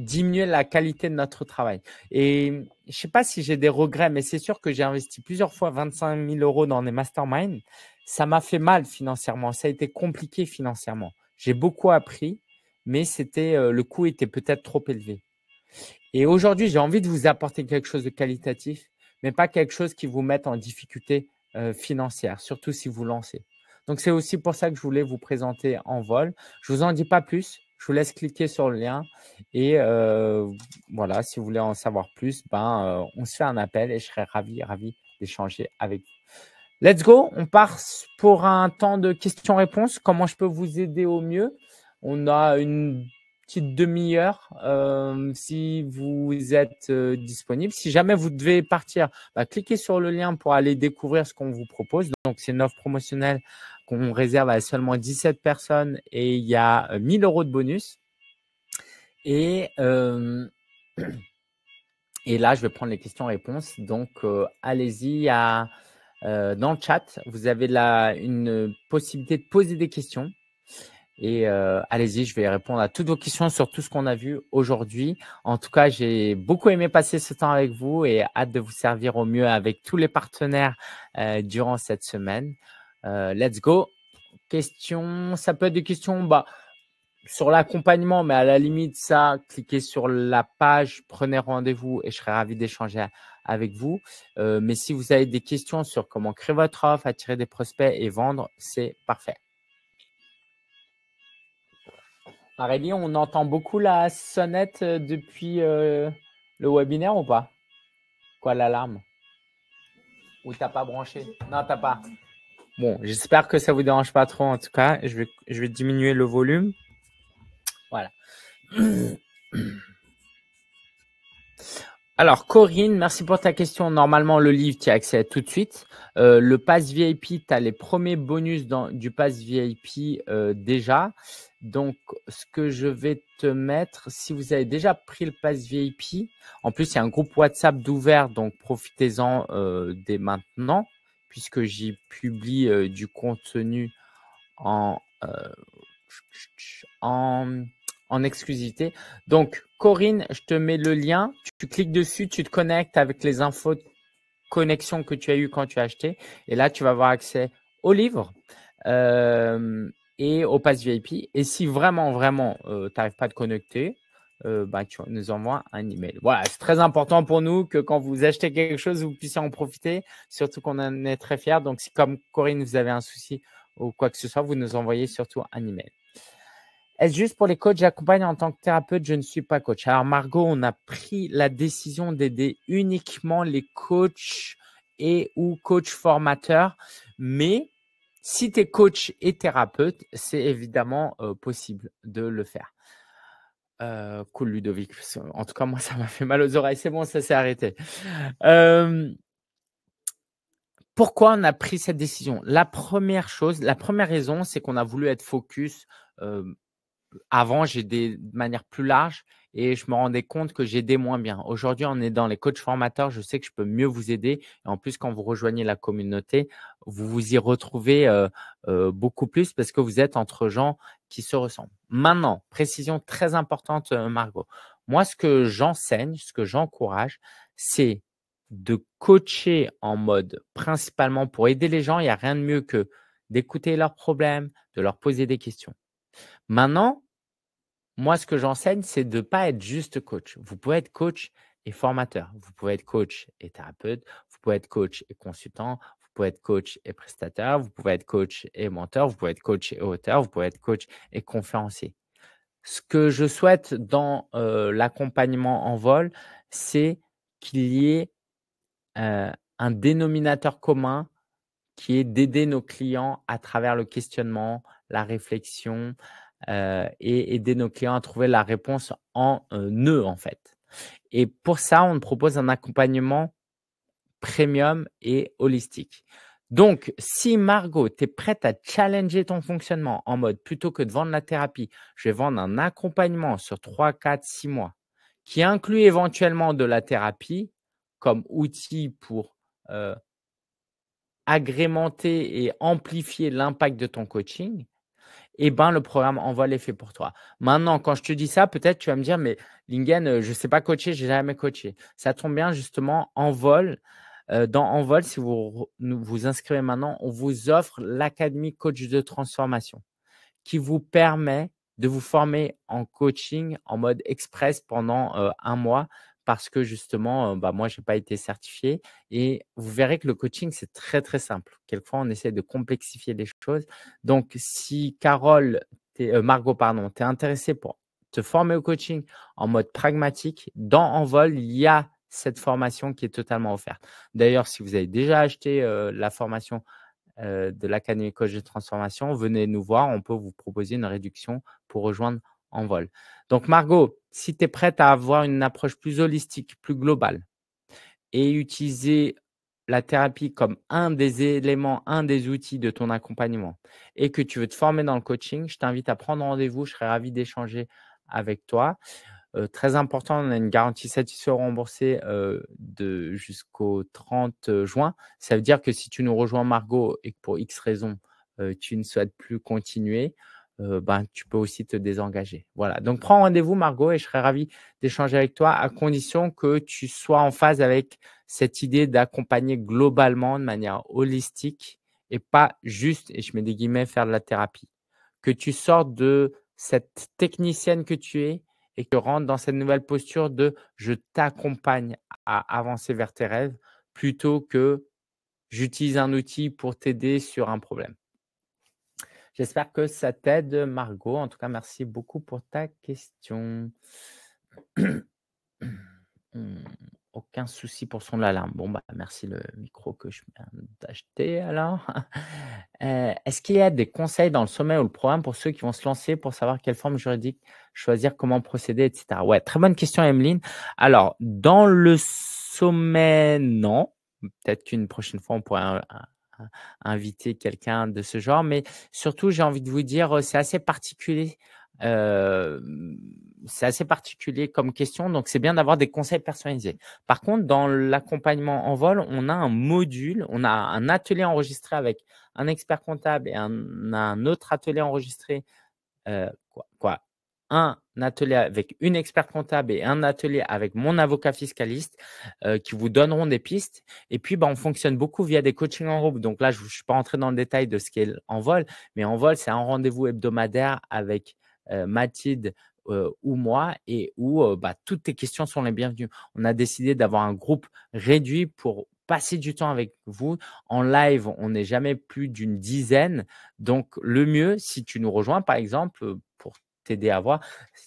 diminuer la qualité de notre travail. Et je ne sais pas si j'ai des regrets, mais c'est sûr que j'ai investi plusieurs fois 25 000 euros dans des masterminds. Ça m'a fait mal financièrement. Ça a été compliqué financièrement. J'ai beaucoup appris, mais c'était euh, le coût était peut-être trop élevé. Et aujourd'hui, j'ai envie de vous apporter quelque chose de qualitatif, mais pas quelque chose qui vous mette en difficulté euh, financière, surtout si vous lancez. Donc c'est aussi pour ça que je voulais vous présenter en vol. Je vous en dis pas plus. Je vous laisse cliquer sur le lien. Et euh, voilà, si vous voulez en savoir plus, ben, euh, on se fait un appel et je serai ravi, ravi d'échanger avec vous. Let's go, on part pour un temps de questions-réponses. Comment je peux vous aider au mieux On a une petite demi-heure euh, si vous êtes euh, disponible. Si jamais vous devez partir, bah, cliquez sur le lien pour aller découvrir ce qu'on vous propose. Donc, c'est une offre promotionnelle qu'on réserve à seulement 17 personnes et il y a 1000 euh, euros de bonus. Et, *clears throat* et là, je vais prendre les questions-réponses. Donc, allez-y à, dans le chat. Vous avez là une possibilité de poser des questions. Et euh, allez-y, je vais répondre à toutes vos questions sur tout ce qu'on a vu aujourd'hui. En tout cas, j'ai beaucoup aimé passer ce temps avec vous et hâte de vous servir au mieux avec tous les partenaires euh, durant cette semaine. Euh, let's go. Questions, ça peut être des questions bah, sur l'accompagnement, mais à la limite, ça, cliquez sur la page, prenez rendez-vous et je serai ravi d'échanger avec vous. mais si vous avez des questions sur comment créer votre offre, attirer des prospects et vendre, c'est parfait. Aurélie, on entend beaucoup la sonnette euh, depuis euh, le webinaire ou pas Quoi, l'alarme Ou t'as pas branché Non, t'as pas. Bon, j'espère que ça vous dérange pas trop en tout cas. Je vais, je vais diminuer le volume. Voilà. *clears throat* Alors, Corinne, merci pour ta question. Normalement, le livre, tu y accèdes tout de suite. Euh, le pass VIP, tu as les premiers bonus dans, du pass VIP déjà. Donc, ce que je vais te mettre, si vous avez déjà pris le pass VIP, en plus, il y a un groupe WhatsApp d'ouvert, donc profitez-en euh, dès maintenant, puisque j'y publie euh, du contenu euh, en, en, exclusivité. Donc, Corinne, je te mets le lien. Tu, cliques dessus, tu te connectes avec les infos de connexion que tu as eues quand tu as acheté. Et là, tu vas avoir accès au livre. Euh, et au pass VIP. Et si vraiment, vraiment, euh, tu n'arrives pas à connecter, euh, bah, tu nous envoies un email. Voilà, c'est très important pour nous que quand vous achetez quelque chose, vous puissiez en profiter, surtout qu'on en est très fiers. Donc, si comme Corinne, vous avez un souci ou quoi que ce soit, vous nous envoyez surtout un email. Est-ce juste pour les coachs J'accompagne en tant que thérapeute, je ne suis pas coach. Alors, Margot, on a pris la décision d'aider uniquement les coachs et ou coach formateurs, mais si tu es coach et thérapeute, c'est évidemment possible de le faire. cool, Ludovic. En tout cas, moi, *laughs* ça m'a fait mal aux oreilles. C'est bon, ça s'est arrêté. pourquoi on a pris cette décision La première chose, la première raison, c'est qu'on a voulu être focus. avant, j'ai des manières plus larges et je me rendais compte que j'aidais moins bien. Aujourd'hui, on est dans les coachs formateurs, je sais que je peux mieux vous aider. Et en plus, quand vous rejoignez la communauté, vous vous y retrouvez euh, euh, beaucoup plus parce que vous êtes entre gens qui se ressemblent. Maintenant, précision très importante, euh, Margot. Moi, ce que j'enseigne, ce que j'encourage, c'est de coacher en mode principalement pour aider les gens. Il n'y a rien de mieux que d'écouter leurs problèmes, de leur poser des questions. Maintenant, moi, ce que j'enseigne, c'est de ne pas être juste coach. Vous pouvez être coach et formateur. Vous pouvez être coach et thérapeute. Vous pouvez être coach et consultant. Vous pouvez être coach et prestataire. Vous pouvez être coach et menteur. Vous pouvez être coach et auteur. Vous pouvez être coach et conférencier. Ce que je souhaite dans euh, l'accompagnement en vol, c'est qu'il y ait euh, un dénominateur commun qui est d'aider nos clients à travers le questionnement, la réflexion, euh, et aider nos clients à trouver la réponse en euh, eux, en fait. Et pour ça, on propose un accompagnement premium et holistique. Donc, si Margot, tu es prête à challenger ton fonctionnement en mode plutôt que de vendre la thérapie, je vais vendre un accompagnement sur 3, 4, 6 mois qui inclut éventuellement de la thérapie comme outil pour euh, agrémenter et amplifier l'impact de ton coaching, eh ben, le programme Envol l'effet fait pour toi. Maintenant, quand je te dis ça, peut-être tu vas me dire, mais Lingen, euh, je ne sais pas coacher, je n'ai jamais coaché. Ça tombe bien, justement, en vol, euh, dans Envol, si vous vous inscrivez maintenant, on vous offre l'Académie Coach de Transformation qui vous permet de vous former en coaching en mode express pendant euh, un mois parce que justement, bah, moi, je n'ai pas été certifié. Et vous verrez que le coaching, c'est très, très simple. Quelquefois, on essaie de complexifier les choses. Donc, si Carole, Margot, pardon, es intéressée pour te former au coaching en mode pragmatique, dans Envol, il y a cette formation qui est totalement offerte. D'ailleurs, si vous avez déjà acheté la formation de l'Académie Coach de Transformation, venez nous voir, on peut vous proposer une réduction pour rejoindre en vol. Donc, Margot, si tu es prête à avoir une approche plus holistique, plus globale, et utiliser la thérapie comme un des éléments, un des outils de ton accompagnement, et que tu veux te former dans le coaching, je t'invite à prendre rendez-vous. Je serai ravi d'échanger avec toi. Euh, très important, on a une garantie satisfait remboursée euh, de jusqu'au 30 euh, juin. Ça veut dire que si tu nous rejoins, Margot, et que pour X raison tu ne souhaites plus continuer, euh, ben, tu peux aussi te désengager. Voilà. Donc, prends rendez-vous, Margot, et je serais ravi d'échanger avec toi à condition que tu sois en phase avec cette idée d'accompagner globalement de manière holistique et pas juste, et je mets des guillemets, faire de la thérapie. Que tu sortes de cette technicienne que tu es et que rentres dans cette nouvelle posture de je t'accompagne à avancer vers tes rêves plutôt que j'utilise un outil pour t'aider sur un problème. J'espère que ça t'aide, Margot. En tout cas, merci beaucoup pour ta question. *clears throat* Hum, aucun souci pour son alarme. Bon, bah, merci le micro que je viens d'acheter alors. *laughs* Euh, est-ce qu'il y a des conseils dans le sommet ou le programme pour ceux qui vont se lancer pour savoir quelle forme juridique choisir, comment procéder, etc. Ouais, très bonne question, Emeline. Alors, dans le sommet, non. Peut-être qu'une prochaine fois, on pourrait inviter quelqu'un de ce genre. Mais surtout, j'ai envie de vous dire, c'est assez particulier. c'est assez particulier comme question, donc c'est bien d'avoir des conseils personnalisés. Par contre, dans l'accompagnement en vol, on a un module, on a un atelier enregistré avec un expert comptable et un, autre atelier enregistré, quoi, un atelier avec une expert comptable et un atelier avec mon avocat fiscaliste euh, qui vous donneront des pistes. Et puis, bah, on fonctionne beaucoup via des coachings en groupe. Donc là, je ne suis pas entré dans le détail de ce qu'est en vol, mais en vol, c'est un rendez-vous hebdomadaire avec euh, Mathilde, euh, ou moi et où bah, toutes tes questions sont les bienvenues. On a décidé d'avoir un groupe réduit pour passer du temps avec vous. En live, on n'est jamais plus d'une dizaine. Donc, le mieux, si tu nous rejoins, par exemple, pour t'aider à voir.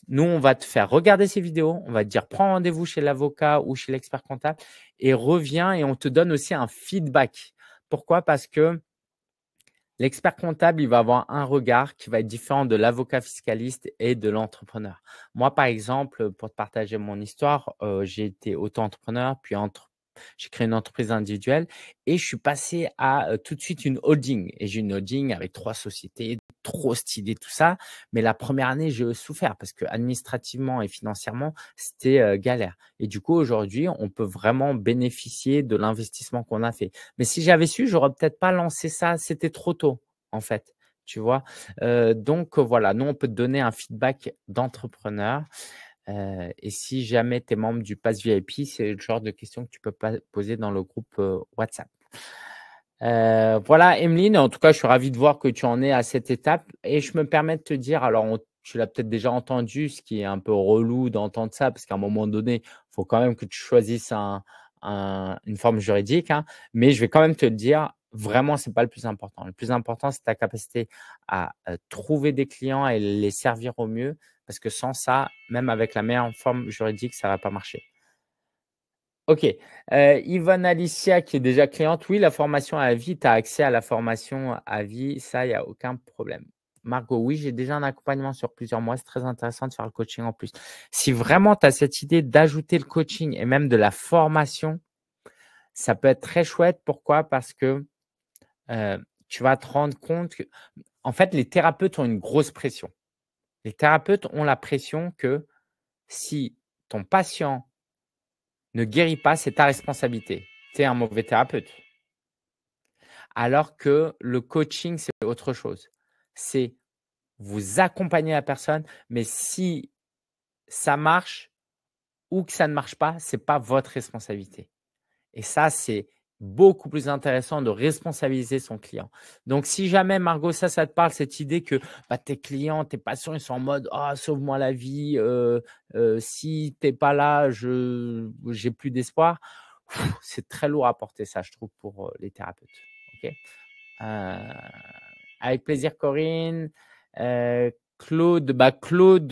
Nous, on va te faire regarder ces vidéos, on va te dire prends rendez-vous chez l'avocat ou chez l'expert comptable et reviens et on te donne aussi un feedback. Pourquoi Parce que L'expert comptable, il va avoir un regard qui va être différent de l'avocat fiscaliste et de l'entrepreneur. Moi, par exemple, pour te partager mon histoire, euh, j'ai été auto-entrepreneur, puis j'ai créé une entreprise individuelle et je suis passé à euh, tout de suite une holding. Et j'ai une holding avec trois sociétés, trop stylé tout ça. Mais la première année, j'ai souffert parce que administrativement et financièrement, c'était galère. Et du coup, aujourd'hui, on peut vraiment bénéficier de l'investissement qu'on a fait. Mais si j'avais su, j'aurais peut-être pas lancé ça. C'était trop tôt, en fait. Tu vois. donc voilà, nous, on peut te donner un feedback d'entrepreneur. et si jamais tu es membre du Pass VIP, c'est le genre de questions que tu peux pas poser dans le groupe WhatsApp. Euh, voilà, Emeline, en tout cas, je suis ravi de voir que tu en es à cette étape. Et je me permets de te dire, alors tu l'as peut-être déjà entendu, ce qui est un peu relou d'entendre ça, parce qu'à un moment donné, il faut quand même que tu choisisses une forme juridique. Hein. mais je vais quand même te dire, vraiment, ce n'est pas le plus important. Le plus important, c'est ta capacité à trouver des clients et les servir au mieux, parce que sans ça, même avec la meilleure forme juridique, ça ne va pas marcher. Ok. Euh, Yvonne Alicia, qui est déjà cliente, oui, la formation à vie, tu as accès à la formation à vie, ça, il n'y a aucun problème. Margot, oui, j'ai déjà un accompagnement sur plusieurs mois, c'est très intéressant de faire le coaching en plus. Si vraiment tu as cette idée d'ajouter le coaching et même de la formation, ça peut être très chouette. Pourquoi Parce que euh, tu vas te rendre compte que, en fait, les thérapeutes ont une grosse pression. Les thérapeutes ont la pression que si ton patient ne guérit pas, c'est ta responsabilité. Tu es un mauvais thérapeute. Alors que le coaching, c'est autre chose. C'est vous accompagner la personne, mais si ça marche ou que ça ne marche pas, ce n'est pas votre responsabilité. Et ça, c'est beaucoup plus intéressant de responsabiliser son client. Donc, si jamais, Margot, ça, ça te parle, cette idée que bah, tes clients, tes patients, ils sont en mode «Ah, sauve-moi la vie, euh, euh, si t'es pas là, je j'ai plus d'espoir. C'est très lourd à porter ça, je trouve, pour euh, les thérapeutes. avec plaisir, Corinne. Claude, bah, Claude,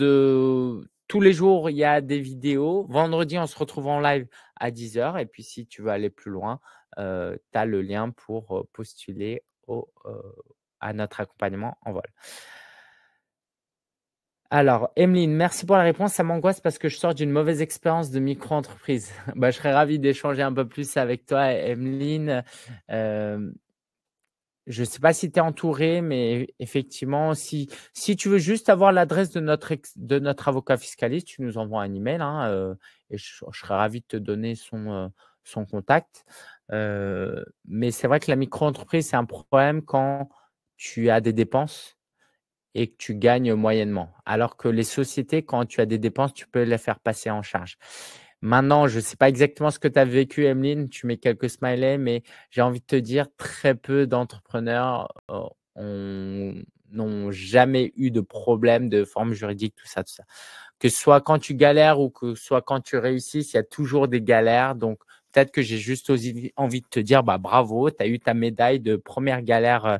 tous les jours, il y a des vidéos. Vendredi, on se retrouve en live à 10h. Et puis, si tu veux aller plus loin, tu as le lien pour postuler au, à notre accompagnement en vol. Alors, Emeline, merci pour la réponse. Ça m'angoisse parce que je sors d'une mauvaise expérience de micro-entreprise. *laughs* Bah, je serais ravi d'échanger un peu plus avec toi, Emeline. je ne sais pas si tu es entouré, mais effectivement, si, si tu veux juste avoir l'adresse de notre, de notre avocat fiscaliste, tu nous envoies un email hein, et je, serais ravi de te donner son, son contact mais c'est vrai que la micro-entreprise, c'est un problème quand tu as des dépenses et que tu gagnes moyennement. Alors que les sociétés, quand tu as des dépenses, tu peux les faire passer en charge. Maintenant, je ne sais pas exactement ce que tu as vécu, Emeline, tu mets quelques smileys, mais j'ai envie de te dire, très peu d'entrepreneurs n'ont jamais eu de problème de forme juridique, tout ça, tout ça. Que ce soit quand tu galères ou que ce soit quand tu réussis, il y a toujours des galères. Donc, peut-être que j'ai juste envie de te dire bah, bravo, tu as eu ta médaille de première galère euh,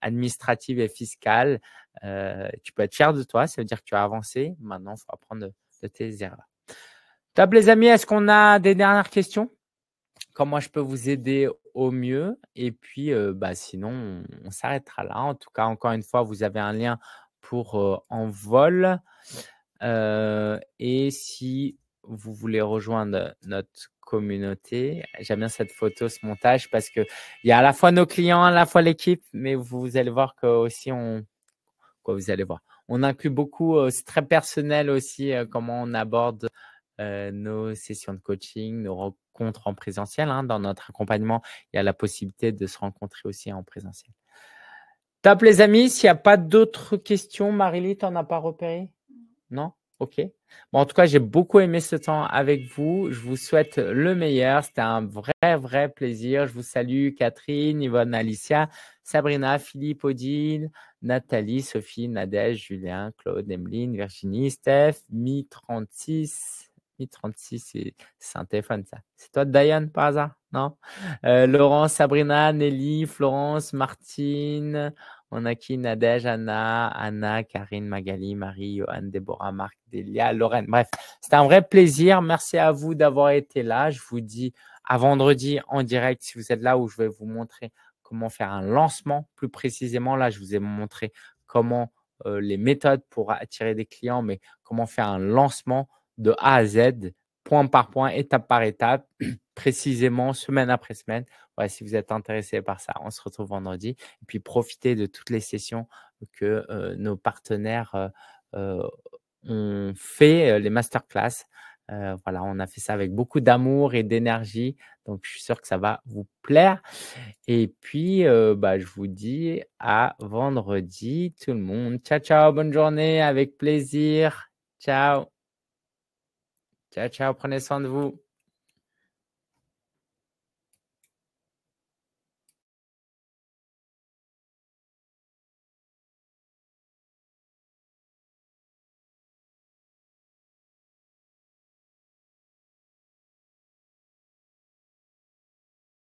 administrative et fiscale. Euh, tu peux être fier de toi, ça veut dire que tu as avancé. Maintenant, il faut apprendre de, tes erreurs. Top les amis, est-ce qu'on a des dernières questions Comment je peux vous aider au mieux Et puis, euh, bah, sinon, on, s'arrêtera là. En tout cas, encore une fois, vous avez un lien pour en vol. et si vous voulez rejoindre notre communauté, j'aime bien cette photo, ce montage, parce qu'il y a à la fois nos clients, à la fois l'équipe, mais vous allez voir que aussi on. Quoi, vous allez voir. On inclut beaucoup, euh, c'est très personnel aussi, euh, comment on aborde euh, nos sessions de coaching, nos rencontres en présentiel. Hein. Dans notre accompagnement, il y a la possibilité de se rencontrer aussi en présentiel. Top les amis, s'il n'y a pas d'autres questions, Marilith, tu n'en as pas repéré Non OK. Bon, en tout cas, j'ai beaucoup aimé ce temps avec vous. Je vous souhaite le meilleur. C'était un vrai, vrai plaisir. Je vous salue, Catherine, Yvonne, Alicia, Sabrina, Philippe, Odile, Nathalie, Sophie, Nadège, Julien, Claude, Emeline, Virginie, Steph, Mi36. Mi36, c'est saint téléphone, ça. C'est toi, Diane, par hasard Non euh, Laurent, Sabrina, Nelly, Florence, Martine, on a qui Nadège, Anna, Anna, Karine, Magali, Marie, Johan, Déborah, Marc, Delia, Lorraine. Bref, c'était un vrai plaisir. Merci à vous d'avoir été là. Je vous dis à vendredi en direct si vous êtes là où je vais vous montrer comment faire un lancement plus précisément. Là, je vous ai montré comment euh, les méthodes pour attirer des clients, mais comment faire un lancement de A à Z point par point, étape par étape, *clears throat* précisément, semaine après semaine. Voilà, si vous êtes intéressé par ça, on se retrouve vendredi. Et puis, profitez de toutes les sessions que euh, nos partenaires euh, euh, ont fait, les masterclass. voilà, on a fait ça avec beaucoup d'amour et d'énergie. Donc, je suis sûr que ça va vous plaire. Et puis, bah, je vous dis à vendredi, tout le monde. Ciao, ciao, bonne journée, avec plaisir. Ciao. Ciao, ciao, prenez soin de vous.